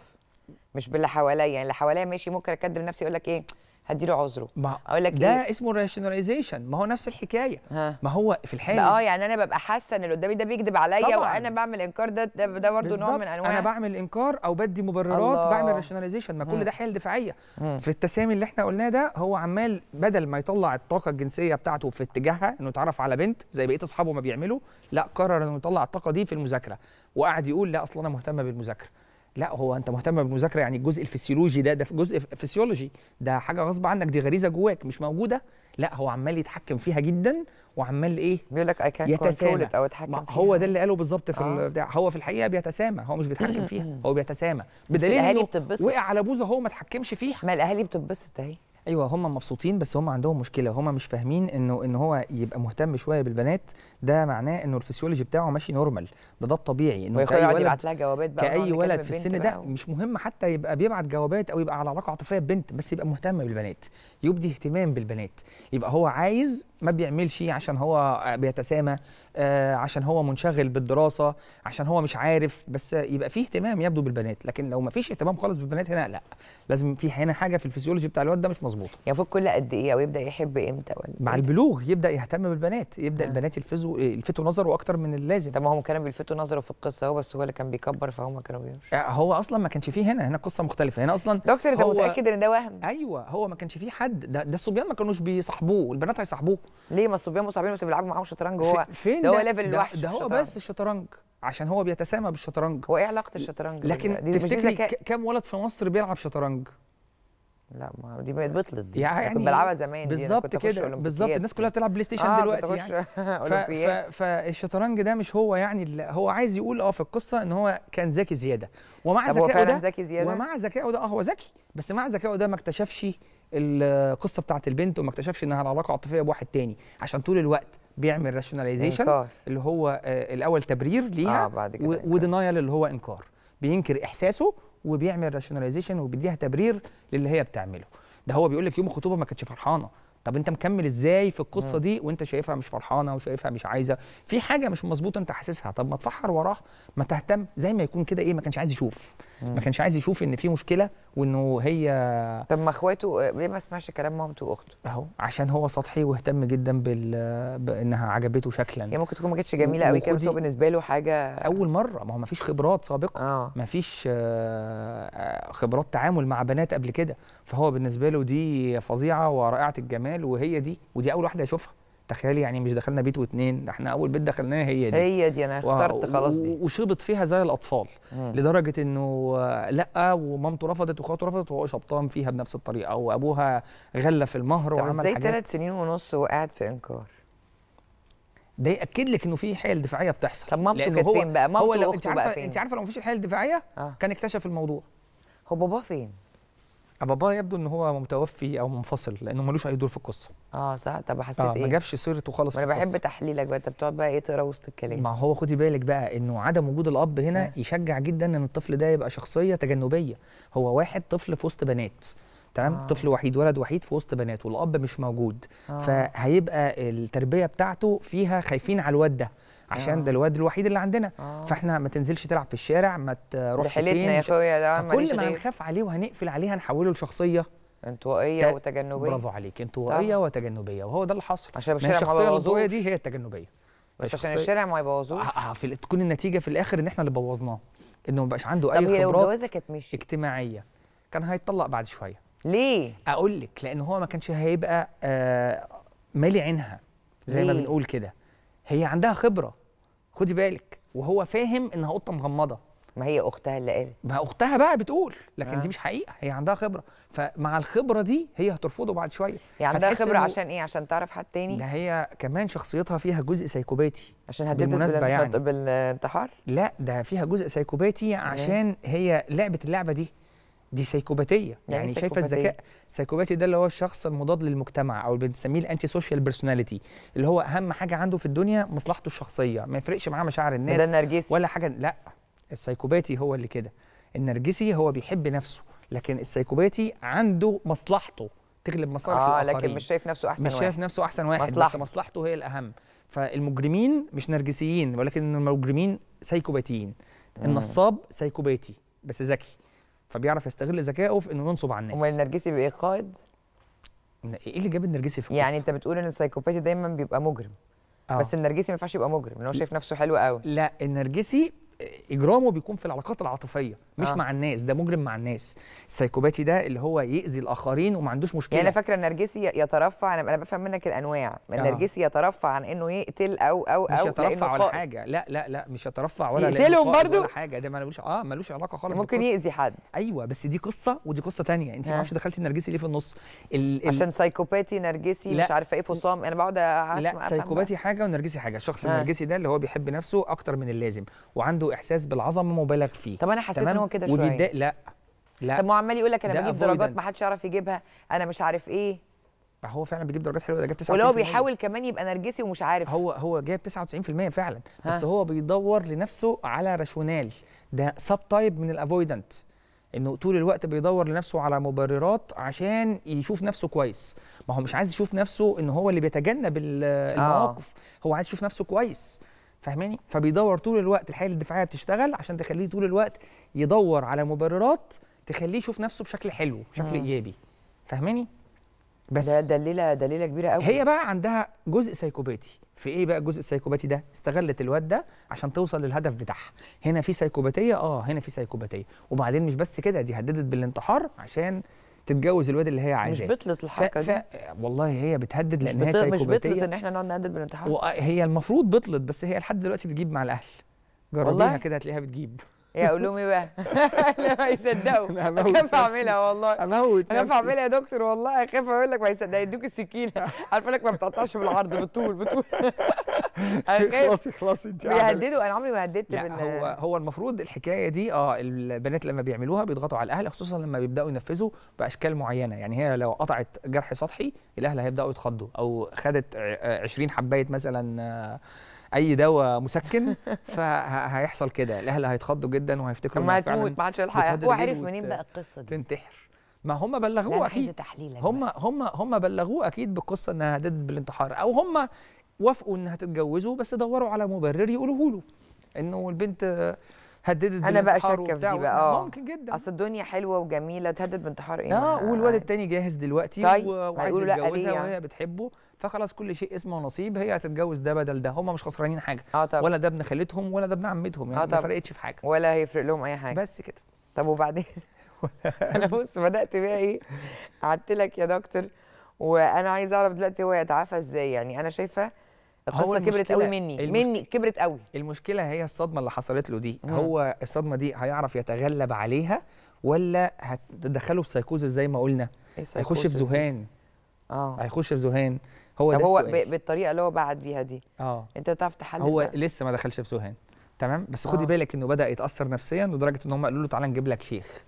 مش باللي حواليا يعني اللي حواليا ماشي ممكن اكدب نفسي اقول لك ايه هديله عذره ما اقول لك ده إيه؟ اسمه راشناليزيشن ما هو نفس الحكايه ها. ما هو في الحاله اه يعني انا ببقى حاسه ان اللي قدامي ده بيكذب عليا وانا بعمل انكار ده ده, ده برضه نوع من انواع انا بعمل انكار او بدي مبررات الله. بعمل راشناليزيشن ما كل ده حيل دفاعيه في التسامي اللي احنا قلناه ده هو عمال بدل ما يطلع الطاقه الجنسيه بتاعته في اتجاهها انه يتعرف على بنت زي بقيه اصحابه ما بيعملوا لا قرر انه يطلع الطاقه دي في المذاكره وقعد يقول لا اصلا انا مهتم بالمذاكره لا هو انت مهتم بالمذاكره يعني الجزء الفسيولوجي ده ده جزء فسيولوجي ده حاجه غصب عنك دي غريزه جواك مش موجوده لا هو عمال يتحكم فيها جدا وعمال ايه بيقول لك اي كان كنترول او اتحكم فيها هو ده اللي قاله بالظبط في آه. البتاع هو في الحقيقه بيتسامى هو مش بيتحكم فيها هو بيتسامى بدليل انه وقع على بوزه هو ما اتحكمش فيها ما الاهالي بتتبسط اهي ايوه هم مبسوطين بس هم عندهم مشكله هم مش فاهمين انه ان هو يبقى مهتم شويه بالبنات ده معناه انه الفسيولوجي بتاعه ماشي نورمال ده ده الطبيعي انه يقعد يبعت لها جوابات بقى كاي ولد في السن ده مش مهم حتى يبقى بيبعت جوابات او يبقى على علاقه عاطفيه ببنت بس يبقى مهتم بالبنات يبدي اهتمام بالبنات يبقى هو عايز ما بيعملش عشان هو بيتسامى آه، عشان هو منشغل بالدراسه عشان هو مش عارف بس يبقى فيه اهتمام يبدو بالبنات لكن لو ما فيش اهتمام خالص بالبنات هنا لا لازم في هنا حاجه في الفسيولوجي بتاع الواد ده مش مظبوطه يفوق كل قد ايه او يبدا يحب امتى ولا مع إيه؟ البلوغ يبدا يهتم بالبنات يبدا آه. البنات يلفزوا يلفتوا نظره اكتر من اللازم طب ما هم كانوا بيلفتوا نظره في القصه هو بس هو اللي كان بيكبر فهم كانوا بيمشوا آه، هو اصلا ما كانش فيه هنا هنا قصه مختلفه هنا اصلا دكتور انت متاكد ان ده وهم ايوه هو ما كانش فيه حد ده, ده الصبيان ما كانوش بيصاحبوه البنات هيصاحبوه ليه ما الصبيان مصاحبين بس بيلعبوا معاهم شطرنج هو فين ده, هو ليفل الوحش ده, ده هو بس الشطرنج عشان هو بيتسامى بالشطرنج هو ايه علاقه الشطرنج لكن دي تفتكري كام ولد في مصر بيلعب شطرنج لا ما دي بقت بطلت دي يعني كنت بلعبها زمان بالظبط كده بالظبط الناس كلها بتلعب بلاي ستيشن آه دلوقتي يعني ف... فالشطرنج ده مش هو يعني هو عايز يقول اه في القصه ان هو كان ذكي زياده ومع ذكائه ده ذكي زياده ومع ذكائه ده اه هو ذكي بس مع ذكائه ده ما اكتشفش القصه بتاعت البنت وما اكتشفش انها العلاقه عاطفيه بواحد تاني عشان طول الوقت بيعمل راشناليزيشن اللي هو آه، الاول تبرير ليها آه بعد كده ودينايل اللي هو انكار بينكر احساسه وبيعمل راشناليزيشن وبيديها تبرير للي هي بتعمله ده هو بيقول لك يوم الخطوبه ما كانتش فرحانه طب انت مكمل ازاي في القصه دي وانت شايفها مش فرحانه وشايفها مش عايزه في حاجه مش مظبوطه انت حاسسها طب ما تفحر وراها ما تهتم زي ما يكون كده ايه ما كانش عايز يشوف ما كانش عايز يشوف ان في مشكله وانه هي طب ما اخواته ليه ما سمعش كلام مامته واخته؟ اهو عشان هو سطحي واهتم جدا بال بانها عجبته شكلا يعني ممكن تكون ما كانتش جميله قوي كده بس هو بالنسبه له حاجه اول مره ما هو ما فيش خبرات سابقه آه. ما فيش آه، آه، خبرات تعامل مع بنات قبل كده فهو بالنسبه له دي فظيعه ورائعه الجمال وهي دي ودي اول واحده يشوفها تخيلي يعني مش دخلنا بيت واتنين احنا اول بيت دخلناه هي دي هي دي انا اخترت خلاص دي وشبط فيها زي الاطفال مم. لدرجه انه لا ومامته رفضت واخواته رفضت وهو شبطان فيها بنفس الطريقه وابوها غلى في المهر وعمل ازاي ثلاث سنين ونص وقاعد في انكار ده ياكد لك انه في حيل دفاعيه بتحصل طب مامته كانت فين بقى مامته هو لو انت عارفه انت عارفه لو مفيش الحيل الدفاعيه آه. كان اكتشف الموضوع هو باباه فين باباه يبدو ان هو متوفي او منفصل لانه ملوش اي دور في القصه اه صح طب آه، حسيت آه ايه ما جابش سيرته خالص انا بحب تحليلك بقى انت بتقعد بقى ايه تقرا وسط الكلام ما هو خدي بالك بقى انه عدم وجود الاب هنا آه. يشجع جدا ان الطفل ده يبقى شخصيه تجنبيه هو واحد طفل في وسط بنات تمام آه. طفل وحيد ولد وحيد في وسط بنات والاب مش موجود آه. فهيبقى التربيه بتاعته فيها خايفين على الواد ده عشان آه. ده الواد الوحيد اللي عندنا آه. فاحنا ما تنزلش تلعب في الشارع ما تروحش فين يا اخويا ده فكل ما هنخاف عليه وهنقفل عليه هنحوله لشخصيه انطوائيه وتجنبيه برافو عليك انطوائيه وتجنبيه وهو ده اللي حصل عشان الشخصيه الانطوائيه دي هي التجنبيه بس عشان الشارع ما يبوظوش آه، آه، في تكون النتيجه في الاخر ان احنا اللي بوظناه انه ما بقاش عنده اي خبرات اجتماعيه كان هيتطلق بعد شويه ليه اقول لك لان هو ما كانش هيبقى آه مالي عينها زي ما بنقول كده هي عندها خبره خدي بالك وهو فاهم انها قطه مغمضه ما هي اختها اللي قالت ما اختها بقى بتقول لكن آه. دي مش حقيقه هي عندها خبره فمع الخبره دي هي هترفضه بعد شويه هي عندها خبره عشان ايه عشان تعرف حد تاني ده هي كمان شخصيتها فيها جزء سايكوباتي عشان هددت بالمناسبه يعني بالانتحار لا ده فيها جزء سايكوباتي عشان هي لعبت اللعبه دي دي سيكوباتيه يعني, يعني شايفه الذكاء سيكوباتي ده اللي هو الشخص المضاد للمجتمع او اللي بنسميه الانتي سوشيال بيرسوناليتي اللي هو اهم حاجه عنده في الدنيا مصلحته الشخصيه ما يفرقش معاه مشاعر الناس ده النرجسي ولا حاجه لا السيكوباتي هو اللي كده النرجسي هو بيحب نفسه لكن السيكوباتي عنده مصلحته تغلب مصالح آه الاخرين لكن مش شايف نفسه احسن مش واحد. شايف نفسه احسن واحد مصلحة. بس مصلحته هي الاهم فالمجرمين مش نرجسيين ولكن المجرمين سيكوباتيين النصاب سيكوباتي بس ذكي فبيعرف يستغل ذكائه في انه ينصب على الناس امال النرجسي بيبقى إيه قائد؟ ايه اللي جاب النرجسي في يعني انت بتقول ان السايكوباتي دايما بيبقى مجرم أوه. بس النرجسي ما ينفعش يبقى مجرم لان هو شايف نفسه حلو قوي لا النرجسي اجرامه بيكون في العلاقات العاطفيه مش آه. مع الناس ده مجرم مع الناس السايكوباتي ده اللي هو يؤذي الاخرين وما عندوش مشكله يعني انا فاكره النرجسي يترفع انا بفهم منك الانواع النرجسي آه. يترفع عن انه يقتل او او او مش يترفع ولا حاجه لا لا لا مش يترفع ولا يقتلهم برضه ولا حاجه ده ملوش اه ملوش علاقه خالص ممكن يأذي حد ايوه بس دي قصه ودي قصه ثانيه انت آه. ما اعرفش دخلتي النرجسي ليه في النص ال... ال... عشان سايكوباتي نرجسي مش عارفه ايه فصام انا بقعد اسمع لا سايكوباتي حاجه والنرجسي حاجه الشخص النرجسي آه. ده اللي هو بيحب نفسه اكتر من اللازم وعنده عنده احساس بالعظمه مبالغ فيه طب انا حسيت ان هو كده شويه ودي لا لا طب ما هو عمال يقول لك انا بجيب درجات ما حدش يعرف يجيبها انا مش عارف ايه هو فعلا بيجيب درجات حلوه ده جاب 99% ولو هو بيحاول كمان يبقى نرجسي ومش عارف هو هو جايب 99% فعلا ها. بس هو بيدور لنفسه على راشونال ده سب تايب من الافويدنت انه طول الوقت بيدور لنفسه على مبررات عشان يشوف نفسه كويس ما هو مش عايز يشوف نفسه ان هو اللي بيتجنب آه. المواقف آه. هو عايز يشوف نفسه كويس فاهماني فبيدور طول الوقت الحاله الدفاعيه بتشتغل عشان تخليه طول الوقت يدور على مبررات تخليه يشوف نفسه بشكل حلو بشكل ايجابي فاهماني بس ده دليله دليله كبيره قوي هي بقى عندها جزء سايكوباتي في ايه بقى الجزء السايكوباتي ده استغلت الواد ده عشان توصل للهدف بتاعها هنا في سايكوباتيه اه هنا في سايكوباتيه وبعدين مش بس كده دي هددت بالانتحار عشان تتجوز الواد اللي هي عايزاه مش بتلت الحركه ف... دي والله هي بتهدد لان هي مش بتلت ان احنا نقعد نهدد بالانتحار هي المفروض بتلت بس هي لحد دلوقتي بتجيب مع الاهل جربيها كده هتلاقيها بتجيب يا لي بقى لا ما يصدقوا اخاف اعملها والله اموت انا اخاف اعملها يا دكتور والله اخاف اقول لك ما يصدق يدوك السكينه عارفه لك ما بتقطعش بالعرض بالطول بالطول خلاص خلاص انت بيهددوا انا عمري ما هددت يعني لا هو هو المفروض الحكايه دي اه البنات لما بيعملوها بيضغطوا على الاهل خصوصا لما بيبداوا ينفذوا باشكال معينه يعني هي لو قطعت جرح سطحي الاهل هيبداوا يتخضوا او خدت 20 آه، حبايه مثلا آه، اي دواء مسكن فهيحصل كده الاهل هيتخضوا جدا وهيفتكروا انها فعلا ما عادش الحق هو عرف منين بقى القصه دي تنتحر ما هم بلغوه اكيد هم هم هم بلغوه اكيد بالقصه انها هددت بالانتحار او هم وافقوا انها تتجوزه بس دوروا على مبرر يقولوه له انه البنت هددت انا بقى شاكه في دي بقى اه ممكن جدا اصل الدنيا حلوه وجميله تهدد بانتحار ايه اه والواد التاني جاهز دلوقتي طيب وعايز يتجوزها يعني؟ وهي بتحبه فخلاص كل شيء اسمه ونصيب هي هتتجوز ده بدل ده هم مش خسرانين حاجه آه طب. ولا ده ابن خالتهم ولا ده ابن عمتهم يعني آه ما فرقتش في حاجه ولا هيفرق لهم اي حاجه بس كده طب وبعدين انا بص بدات بقى ايه قعدت لك يا دكتور وانا عايز اعرف دلوقتي هو يتعافى ازاي يعني انا شايفه القصه كبرت قوي مني المشك... مني كبرت قوي المشكله هي الصدمه اللي حصلت له دي مم. هو الصدمه دي هيعرف يتغلب عليها ولا هتدخله في سايكوزس زي ما قلنا إيه هيخش في ذهان اه هيخش في ذهان هو طب هو السؤال. بالطريقه اللي هو بعت بيها دي اه انت بتعرف تحلل هو بقى. لسه ما دخلش في سوهان تمام بس خدي آه. بالك انه بدا يتاثر نفسيا لدرجه ان هم قالوا له تعالى نجيب لك شيخ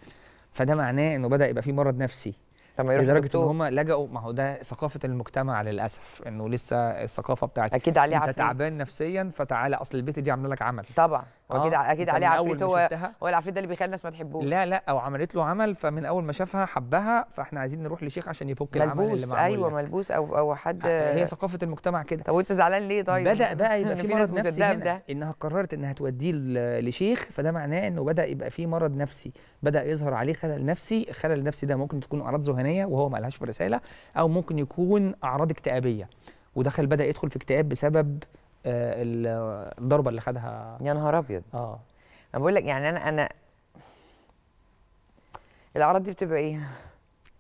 فده معناه انه بدا يبقى في مرض نفسي لدرجه ان هم لجأوا ما هو ده ثقافه المجتمع للاسف انه لسه الثقافه بتاعت اكيد عليه انت تعبان نفسيا فتعالى اصل البيت دي عامله لك عمل طبعا اكيد آه. اكيد عليه عفريت هو هو العفريت ده اللي بيخلي الناس ما تحبوش لا لا او عملت له عمل فمن اول ما شافها حبها فاحنا عايزين نروح لشيخ عشان يفك ملبوس. العمل اللي معمول ايوه لك. ملبوس او او حد هي ثقافه المجتمع كده طب وانت زعلان ليه طيب بدا بقى يبقى في مرض نفسي هنا ده. انها قررت انها توديه لشيخ فده معناه انه بدا يبقى في مرض نفسي بدا يظهر عليه خلل نفسي الخلل النفسي ده ممكن تكون اعراض ذهنيه وهو ما لهاش في رساله او ممكن يكون اعراض اكتئابيه ودخل بدا يدخل في اكتئاب بسبب آه، الضربه اللي خدها يا نهار ابيض اه انا بقول لك يعني انا انا الاعراض دي بتبقى ايه؟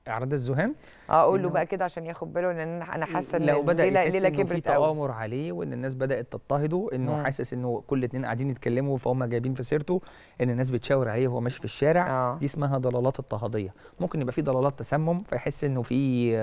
اعراض الذهان اه اقول له بقى كده عشان ياخد باله لان انا حاسه ان لو بدا ليله ليله كبرت في تآمر عليه وان الناس بدات تضطهده انه مم. حاسس انه كل اتنين قاعدين يتكلموا فهم جايبين في سيرته ان الناس بتشاور عليه وهو ماشي في الشارع آه. دي اسمها ضلالات اضطهاديه ممكن يبقى في ضلالات تسمم فيحس انه في آه،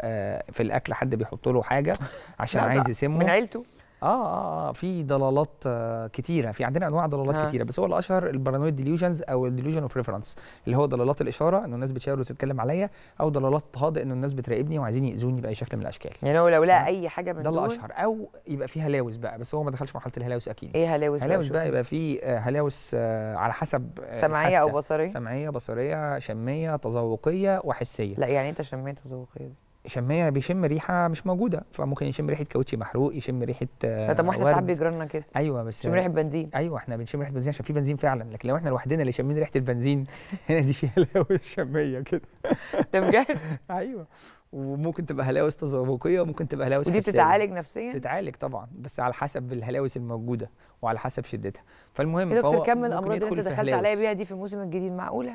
آه، في الاكل حد بيحط له حاجه عشان عايز يسمه من عيلته آه،, اه اه في ضلالات آه، كتيره في عندنا انواع ضلالات كتيره بس هو الاشهر البارانويد ديليوجنز او الديليوجن اوف ريفرنس اللي هو ضلالات الاشاره انه الناس بتشاور وتتكلم عليا او ضلالات اضطهاد انه الناس بتراقبني وعايزين ياذوني باي شكل من الاشكال يعني هو لو لقى اي حاجه من ده الاشهر او يبقى في هلاوس بقى بس هو ما دخلش في مرحله الهلاوس اكيد ايه هلاوس هلاوس بقى, بقى يبقى في آه، هلاوس على حسب سمعيه او بصريه سمعيه بصريه شميه تذوقيه وحسيه لا يعني انت إيه شميه تذوقيه شميع بيشم ريحه مش موجوده فممكن يشم ريحه كاوتشي محروق يشم ريحه آه، طب ما احنا ساعات بيجرى كده ايوه بس يشم ريحه بنزين ايوه احنا بنشم ريحه بنزين عشان في بنزين فعلا لكن لو احنا لوحدنا اللي شمين ريحه البنزين هنا دي فيها هلاوس شميه كده ده بجد ايوه وممكن تبقى هلاوس تذوقيه وممكن تبقى هلاوس ودي بتتعالج نفسيا بتتعالج طبعا بس على حسب الهلاوس الموجوده وعلى حسب شدتها فالمهم يا دكتور كمل الامراض اللي انت دخلت عليا بيها دي في الموسم الجديد معقوله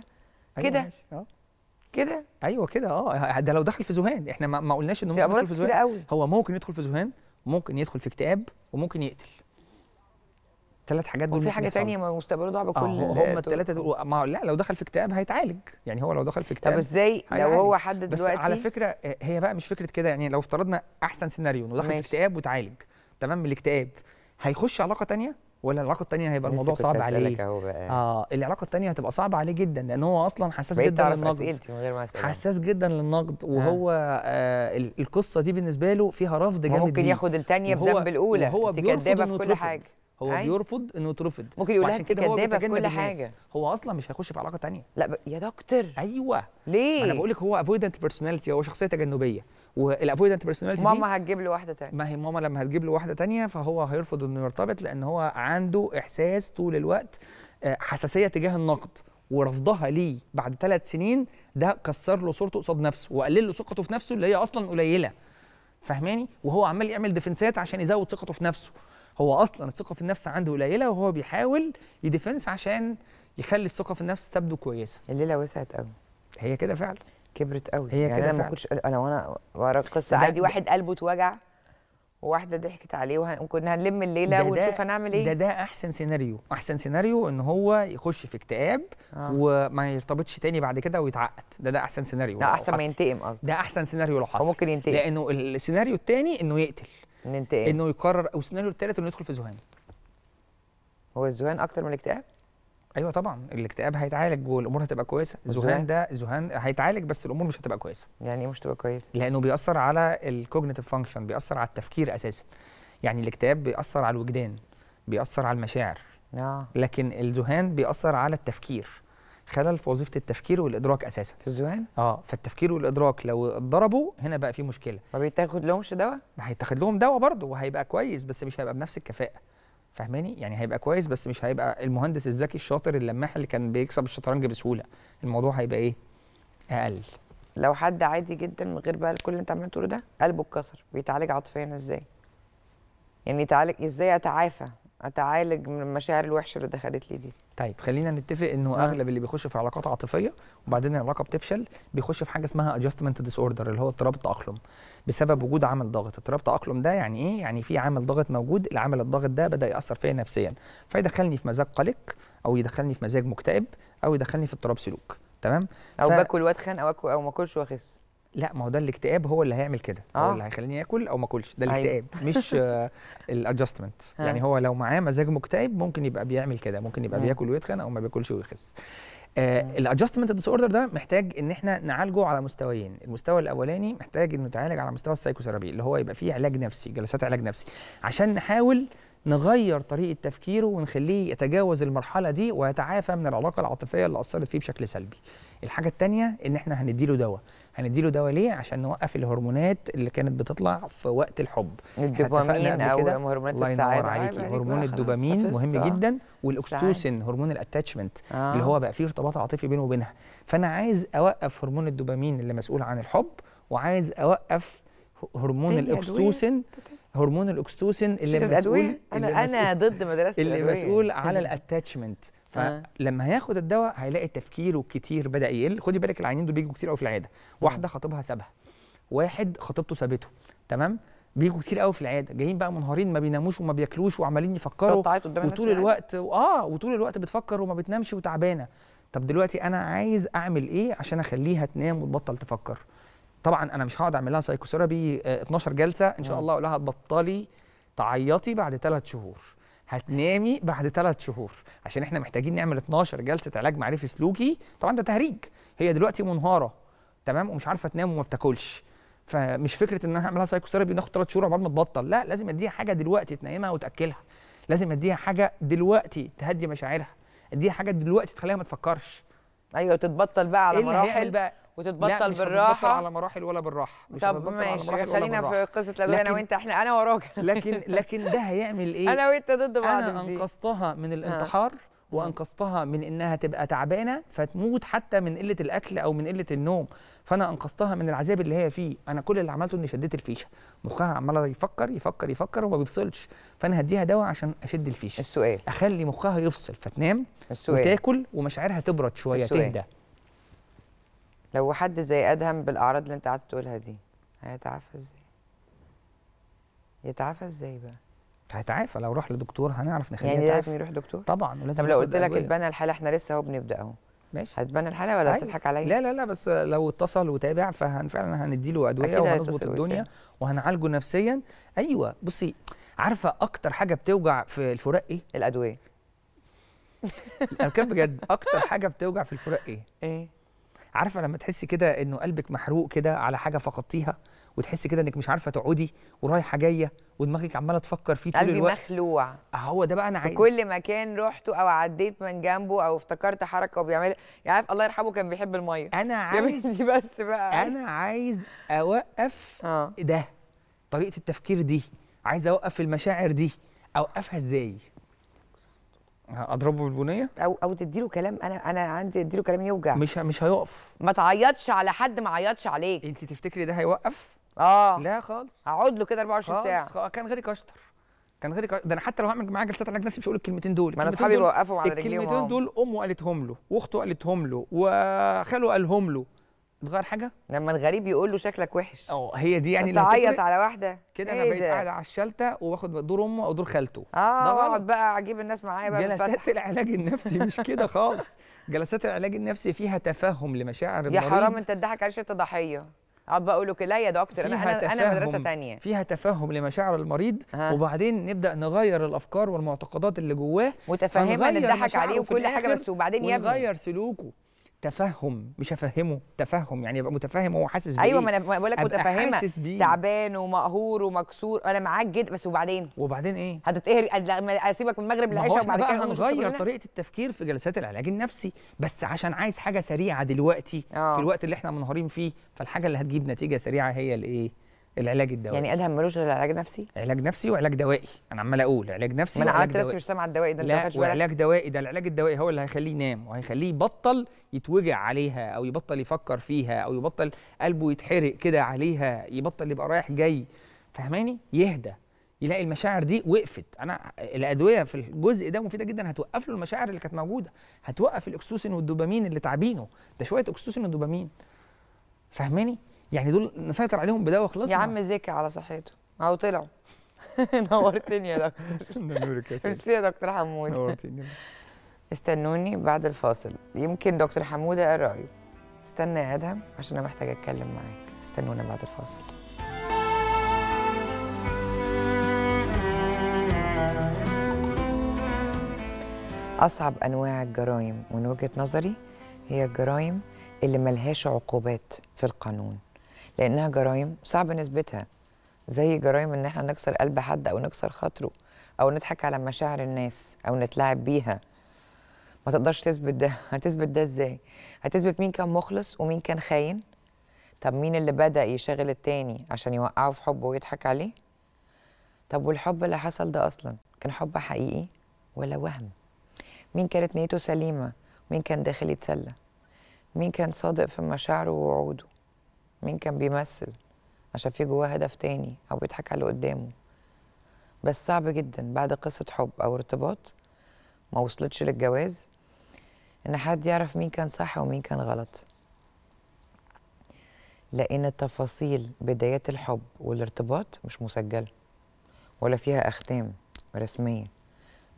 أيوة، كده كده ايوه كده اه ده لو دخل في ذهان احنا ما, ما قلناش انه ممكن يدخل في ذهان هو ممكن يدخل في ذهان ممكن يدخل في اكتئاب وممكن يقتل ثلاث حاجات دول وفي حاجه ثانيه مستقبله ضاع آه، بكل هم الثلاثه دول ما لا لو دخل في اكتئاب هيتعالج يعني هو لو دخل في اكتئاب طب ازاي لو هو حد دلوقتي بس على فكره آه، هي بقى مش فكره كده يعني لو افترضنا احسن سيناريو انه دخل في اكتئاب وتعالج تمام من الاكتئاب هيخش علاقه ثانيه ولا العلاقه الثانيه هيبقى الموضوع صعب عليه اه العلاقه الثانيه هتبقى صعبه عليه جدا لان هو اصلا حساس جدا للنقد من غير ما حساس جدا للنقد آه. وهو آه. آه القصه دي بالنسبه له فيها رفض جامد ممكن ياخد الثانيه بذنب الاولى انت كدابه في كل حاجه هو أي. بيرفض انه يترفض ممكن يقول لها انت كدابه في كل حاجه هو اصلا مش هيخش في علاقه ثانيه لا ب... يا دكتور ايوه ليه انا بقول لك هو افويدنت بيرسوناليتي هو شخصيه تجنبيه والافويدنت بيرسوناليتي ماما هتجيب له واحده ثانيه ما هي ماما لما هتجيب له واحده ثانيه فهو هيرفض انه يرتبط لان هو عنده احساس طول الوقت آه، حساسيه تجاه النقد ورفضها ليه بعد ثلاث سنين ده كسر له صورته قصاد نفسه وقلل له ثقته في نفسه اللي هي اصلا قليله فاهماني وهو عمال يعمل ديفنسات عشان يزود ثقته في نفسه هو اصلا الثقه في النفس عنده قليله وهو بيحاول يديفنس عشان يخلي الثقه في النفس تبدو كويسه الليله وسعت قوي هي كده فعلا كبرت قوي هي يعني كده انا ما كنتش انا وانا ورا القصه عادي واحد قلبه اتوجع وواحده ضحكت عليه وكنا هنلم الليله ونشوف هنعمل ايه ده ده احسن سيناريو احسن سيناريو ان هو يخش في اكتئاب آه. وما يرتبطش تاني بعد كده ويتعقد ده ده احسن سيناريو لا احسن ما ينتقم قصدي ده احسن سيناريو لو حصل ممكن ينتقم لانه السيناريو التاني انه يقتل ننتقل إيه؟ انه يقرر او السيناريو الثالث انه يدخل في ذهان هو الذهان اكتر من الاكتئاب ايوه طبعا الاكتئاب هيتعالج والامور هتبقى كويسه الذهان ده الذهان هيتعالج بس الامور مش هتبقى كويسه يعني ايه مش هتبقى كويسه لانه بيأثر على الكوجنيتيف فانكشن بيأثر على التفكير اساسا يعني الاكتئاب بيأثر على الوجدان بيأثر على المشاعر آه. لكن الذهان بيأثر على التفكير خلل في وظيفه التفكير والادراك اساسا في الذهان اه فالتفكير والادراك لو اتضربوا هنا بقى في مشكله ما بيتاخد لهمش دواء ما هيتاخد لهم دواء برضه وهيبقى كويس بس مش هيبقى بنفس الكفاءه فاهماني يعني هيبقى كويس بس مش هيبقى المهندس الذكي الشاطر اللماح اللي كان بيكسب الشطرنج بسهوله الموضوع هيبقى ايه اقل لو حد عادي جدا من غير بقى كل اللي انت عمال تقوله ده قلبه اتكسر بيتعالج عاطفيا ازاي يعني يتعالج ازاي اتعافى اتعالج من المشاعر الوحشه اللي دخلت لي دي طيب خلينا نتفق انه آه. اغلب اللي بيخش في علاقات عاطفيه وبعدين العلاقه بتفشل بيخش في حاجه اسمها ادجستمنت ديس اوردر اللي هو اضطراب التاقلم بسبب وجود عامل ضاغط اضطراب التاقلم ده يعني ايه يعني في عامل ضاغط موجود العامل الضاغط ده بدا ياثر فيا نفسيا فيدخلني في مزاج قلق او يدخلني في مزاج مكتئب او يدخلني في اضطراب سلوك تمام او ف... باكل واتخن او أكل او ما اكلش واخس لا ما هو ده الاكتئاب هو اللي هيعمل كده آه. هو اللي هيخليني اكل او ما اكلش ده أيوه. الاكتئاب أيوة. مش الادجستمنت يعني هو لو معاه مزاج مكتئب ممكن يبقى بيعمل كده ممكن يبقى بياكل ويتخن او ما بياكلش ويخس الادجستمنت ديس اوردر ده محتاج ان احنا نعالجه على مستويين المستوى الاولاني محتاج انه يتعالج على مستوى السايكوثيرابي اللي هو يبقى فيه علاج نفسي جلسات علاج نفسي عشان نحاول نغير طريقه تفكيره ونخليه يتجاوز المرحله دي ويتعافى من العلاقه العاطفيه اللي اثرت فيه بشكل سلبي الحاجه الثانيه ان احنا هنديله دواء هنديله دواء ليه عشان نوقف الهرمونات اللي كانت بتطلع في وقت الحب الدوبامين او هرمونات السعاده الله ينور عليكي هرمون الدوبامين مهم آه. جدا والاكستوسين هرمون الاتاتشمنت آه. اللي هو بقى فيه ارتباط عاطفي بينه وبينها فانا عايز اوقف هرمون الدوبامين اللي مسؤول عن الحب وعايز اوقف هرمون الاكستوسين هرمون الاكستوسين اللي مسؤول انا انا ضد مدرسه اللي مسؤول على الاتاتشمنت فلما هياخد الدواء هيلاقي تفكيره كتير بدا يقل خدي بالك العينين دول بيجوا كتير قوي في العياده واحده خطيبها سابها واحد خطيبته سابته تمام بيجوا كتير قوي في العياده جايين بقى منهارين ما بيناموش وما بياكلوش وعمالين يفكروا وطول الوقت اه وطول الوقت بتفكر وما بتنامش وتعبانه طب دلوقتي انا عايز اعمل ايه عشان اخليها تنام وتبطل تفكر طبعا انا مش هقعد اعمل لها سايكوثيرابي آه، 12 جلسه ان شاء الله اقول لها تبطلي تعيطي بعد ثلاث شهور هتنامي بعد ثلاث شهور عشان احنا محتاجين نعمل 12 جلسه علاج معرفي سلوكي طبعا ده تهريج هي دلوقتي منهاره تمام ومش عارفه تنام وما بتاكلش فمش فكره ان انا هعملها سايكوثيرابي ناخد ثلاث شهور عقبال ما تبطل لا لازم اديها حاجه دلوقتي تنيمها وتاكلها لازم اديها حاجه دلوقتي تهدي مشاعرها اديها حاجه دلوقتي تخليها ما تفكرش ايوه تتبطل بقى على إيه مراحل بقى وتتبطل بالراحه لا مش هتتبطل على مراحل ولا بالراحه مش طب ماشي على خلينا في قصه لو انا وانت احنا انا وراك لكن لكن ده هيعمل ايه انا وانت ضد بعض انا انقذتها من الانتحار وانقذتها من انها تبقى تعبانه فتموت حتى من قله الاكل او من قله النوم فانا انقذتها من العذاب اللي هي فيه انا كل اللي عملته اني شديت الفيشه مخها عمال يفكر يفكر يفكر وما بيفصلش فانا هديها دواء عشان اشد الفيشه السؤال اخلي مخها يفصل فتنام السؤال وتاكل ومشاعرها تبرد شويه السؤال. تهدى لو حد زي ادهم بالاعراض اللي انت قعدت تقولها دي هيتعافى ازاي يتعافى ازاي بقى هيتعافى لو راح لدكتور هنعرف نخليه يعني لازم يروح دكتور طبعا ولازم طب لو قلت لك اتبنى الحاله احنا لسه اهو بنبدا اهو ماشي هتبنى الحاله ولا هتضحك أيوة. عليا لا لا لا بس لو اتصل وتابع فهن فعلا هنديله ادويه وهنظبط الدنيا وهنعالجه نفسيا ايوه بصي عارفه اكتر حاجه بتوجع في الفراق ايه الادويه انا بجد اكتر حاجه بتوجع في الفراق ايه ايه عارفه لما تحسي كده انه قلبك محروق كده على حاجه فقدتيها وتحسي كده انك مش عارفه تقعدي ورايحه جايه ودماغك عماله تفكر فيه طول الوقت قلبي مخلوع آه، هو ده بقى انا عايز في كل مكان رحته او عديت من جنبه او افتكرت حركه وبيعملها يعني عارف الله يرحمه كان بيحب الميه انا عايز بس بقى انا عايز اوقف آه. ده طريقه التفكير دي عايز اوقف المشاعر دي اوقفها ازاي اضربه بالبنيه او او تديله كلام انا انا عندي اديله كلام يوجع مش مش هيقف ما تعيطش على حد ما عيطش عليك انت تفتكري ده هيوقف اه لا خالص هقعد له كده 24 ساعه خالص كان غيري كشتر كان غيري ده انا حتى لو هعمل معاه جلسات علاج نفسي مش هقول الكلمتين دول ما انا اصحابي وقفوا على رجليهم الكلمتين آه. دول امه قالتهم له واخته قالتهم له وخاله قالهم له بتغير حاجه لما الغريب يقول له شكلك وحش اه هي دي يعني اللي تعيط على واحده كده انا إيه بقيت قاعد على الشلته واخد دور امه او دور خالته اه اقعد بقى اجيب الناس معايا بقى جلسات العلاج النفسي مش كده خالص جلسات العلاج النفسي فيها تفهم لمشاعر المريض يا حرام انت تضحك عليه انت ضحيه اقعد بقول له لا يا دكتور انا انا انا مدرسه ثانيه فيها تفهم لمشاعر المريض ها. وبعدين نبدا نغير الافكار والمعتقدات اللي جواه متفهمه نضحك عليه وكل حاجه بس وبعدين يبني نغير سلوكه تفهم مش افهمه تفهم يعني يبقى متفهم هو حاسس بيه ايوه ما انا بقول لك متفهمه تعبان ومقهور ومكسور انا معاك جدا بس وبعدين وبعدين ايه هتتقهر اسيبك من المغرب العشاء وبعد كده هنغير طريقه التفكير في جلسات العلاج النفسي بس عشان عايز حاجه سريعه دلوقتي أوه. في آه. الوقت اللي احنا منهارين فيه فالحاجه اللي هتجيب نتيجه سريعه هي الايه العلاج الدوائي يعني ادهم ملوش غير علاج نفسي علاج نفسي وعلاج دوائي انا عمال اقول علاج نفسي ما انا قعدت نفسي مش سامع الدوائي ده لا وعلاج دوائي ده العلاج الدوائي هو اللي هيخليه ينام وهيخليه يبطل يتوجع عليها او يبطل يفكر فيها او يبطل قلبه يتحرق كده عليها يبطل يبقى رايح جاي فهماني يهدى يلاقي المشاعر دي وقفت انا الادويه في الجزء ده مفيده جدا هتوقف له المشاعر اللي كانت موجوده هتوقف الاكستوسين والدوبامين اللي تعبينه ده شويه اكستوسين ودوبامين فهماني يعني دول نسيطر عليهم بدواء خلاص يا عم زكي على صحته اهو طلعوا نورتني يا دكتور نورك يا سيدي ميرسي يا دكتور حمود نورتني استنوني بعد الفاصل يمكن دكتور حموده قال رايه استنى يا ادهم عشان انا محتاجه اتكلم معاك استنونا بعد الفاصل أصعب أنواع الجرائم من وجهة نظري هي الجرائم اللي ملهاش عقوبات في القانون لانها جرائم صعب نثبتها زي جرائم ان احنا نكسر قلب حد او نكسر خاطره او نضحك على مشاعر الناس او نتلاعب بيها ما تقدرش تثبت ده هتثبت ده ازاي هتثبت مين كان مخلص ومين كان خاين طب مين اللي بدا يشغل التاني عشان يوقعه في حبه ويضحك عليه طب والحب اللي حصل ده اصلا كان حب حقيقي ولا وهم مين كانت نيته سليمه مين كان داخل يتسلى مين كان صادق في مشاعره ووعوده مين كان بيمثل عشان في جواه هدف تاني او بيضحك على اللي قدامه بس صعب جدا بعد قصه حب او ارتباط ما وصلتش للجواز ان حد يعرف مين كان صح ومين كان غلط لان تفاصيل بدايات الحب والارتباط مش مسجله ولا فيها اختام رسميه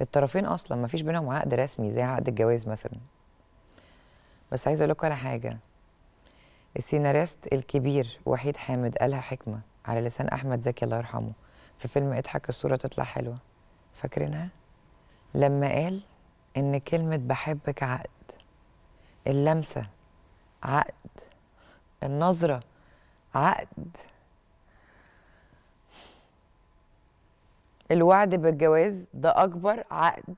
الطرفين اصلا ما فيش بينهم عقد رسمي زي عقد الجواز مثلا بس عايزه اقول لكم على حاجه السيناريست الكبير وحيد حامد قالها حكمه على لسان احمد زكي الله يرحمه في فيلم اضحك الصوره تطلع حلوه فاكرينها لما قال ان كلمه بحبك عقد اللمسه عقد النظره عقد الوعد بالجواز ده اكبر عقد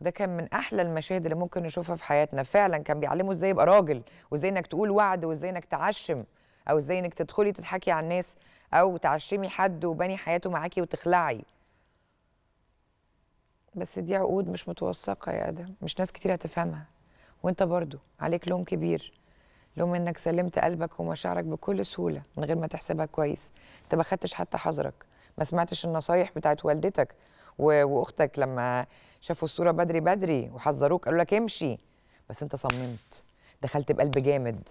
ده كان من احلى المشاهد اللي ممكن نشوفها في حياتنا فعلا كان بيعلمه ازاي يبقى راجل وازاي انك تقول وعد وازاي انك تعشم او ازاي انك تدخلي تضحكي على الناس او تعشمي حد وبني حياته معاكي وتخلعي بس دي عقود مش متوثقه يا ادم مش ناس كتير هتفهمها وانت برضو عليك لوم كبير لوم انك سلمت قلبك ومشاعرك بكل سهوله من غير ما تحسبها كويس انت ما خدتش حتى حذرك ما سمعتش النصايح بتاعت والدتك واختك لما شافوا الصوره بدري بدري وحذروك قالوا لك امشي بس انت صممت دخلت بقلب جامد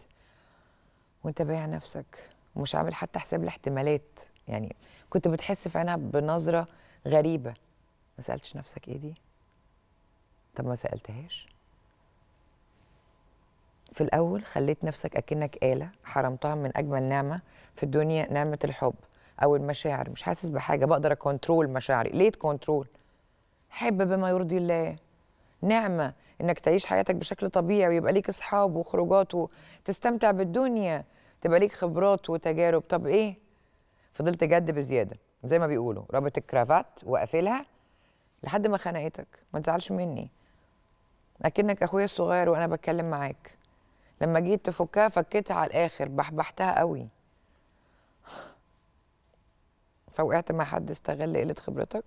وانت بايع نفسك ومش عامل حتى حساب الاحتمالات يعني كنت بتحس في عينها بنظره غريبه ما سالتش نفسك ايه دي طب ما سالتهاش في الأول خليت نفسك أكنك آلة حرمتها من أجمل نعمة في الدنيا نعمة الحب أو المشاعر مش حاسس بحاجة بقدر أكونترول مشاعري ليه تكونترول؟ حب بما يرضي الله نعمة إنك تعيش حياتك بشكل طبيعي ويبقى ليك أصحاب وخروجات وتستمتع بالدنيا تبقى ليك خبرات وتجارب طب إيه؟ فضلت جد بزيادة زي ما بيقولوا رابط الكرافات وقافلها لحد ما خنقتك ما تزعلش مني أكنك أخويا الصغير وأنا بتكلم معاك لما جيت تفكها فكيتها على الآخر بحبحتها قوي فوقعت مع حد استغل قلة خبرتك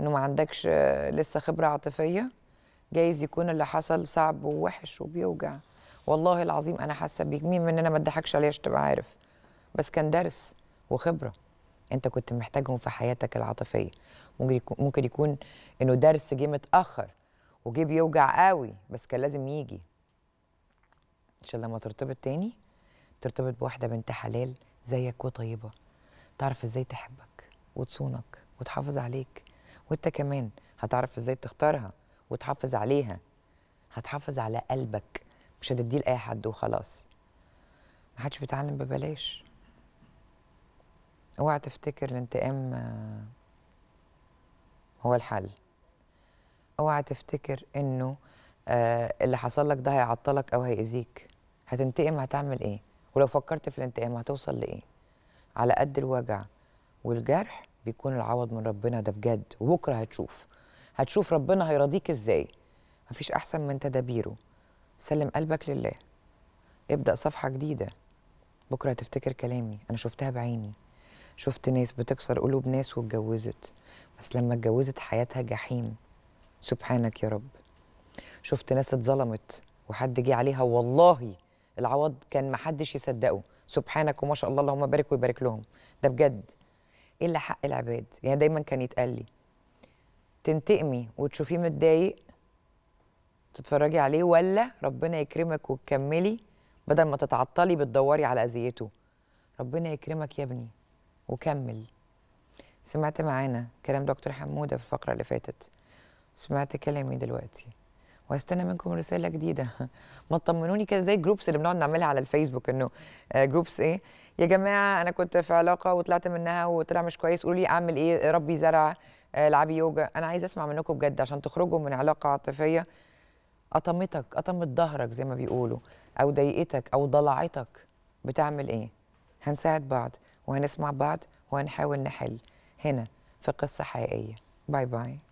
انه ما عندكش آه، لسه خبره عاطفيه جايز يكون اللي حصل صعب ووحش وبيوجع والله العظيم انا حاسه بيك مين مننا ما اتضحكش عليه عشان تبقى عارف بس كان درس وخبره انت كنت محتاجهم في حياتك العاطفيه ممكن يكون ممكن يكون انه درس جه متاخر وجه بيوجع قوي بس كان لازم يجي عشان لما ترتبط تاني ترتبط بواحده بنت حلال زيك وطيبه تعرف ازاي تحبك وتصونك وتحافظ عليك وانت كمان هتعرف ازاي تختارها وتحافظ عليها هتحافظ على قلبك مش هتديه لاي حد وخلاص محدش بيتعلم ببلاش اوعى تفتكر الانتقام آه، هو الحل اوعى تفتكر انه آه، اللي حصل لك ده هيعطلك او هيأذيك هتنتقم هتعمل ايه ولو فكرت في الانتقام هتوصل لايه على قد الوجع والجرح بيكون العوض من ربنا ده بجد وبكره هتشوف هتشوف ربنا هيراضيك ازاي مفيش احسن من تدابيره سلم قلبك لله ابدا صفحه جديده بكره هتفتكر كلامي انا شفتها بعيني شفت ناس بتكسر قلوب ناس واتجوزت بس لما اتجوزت حياتها جحيم سبحانك يا رب شفت ناس اتظلمت وحد جه عليها والله العوض كان محدش يصدقه سبحانك وما شاء الله اللهم بارك ويبارك لهم ده بجد إيه الا حق العباد يعني دايما كان يتقال لي تنتقمي وتشوفيه متضايق تتفرجي عليه ولا ربنا يكرمك وتكملي بدل ما تتعطلي بتدوري على اذيته ربنا يكرمك يا ابني وكمل سمعت معانا كلام دكتور حموده في الفقره اللي فاتت سمعت كلامي دلوقتي وهستنى منكم رساله جديده ما تطمنوني كده زي الجروبس اللي بنقعد نعملها على الفيسبوك انه جروبس آه، ايه يا جماعه انا كنت في علاقه وطلعت منها وطلع مش كويس قولوا لي اعمل ايه ربي زرع العبي آه، يوجا انا عايز اسمع منكم بجد عشان تخرجوا من علاقه عاطفيه قطمتك قطمت ظهرك زي ما بيقولوا او ضايقتك او ضلعتك بتعمل ايه هنساعد بعض وهنسمع بعض وهنحاول نحل هنا في قصه حقيقيه باي باي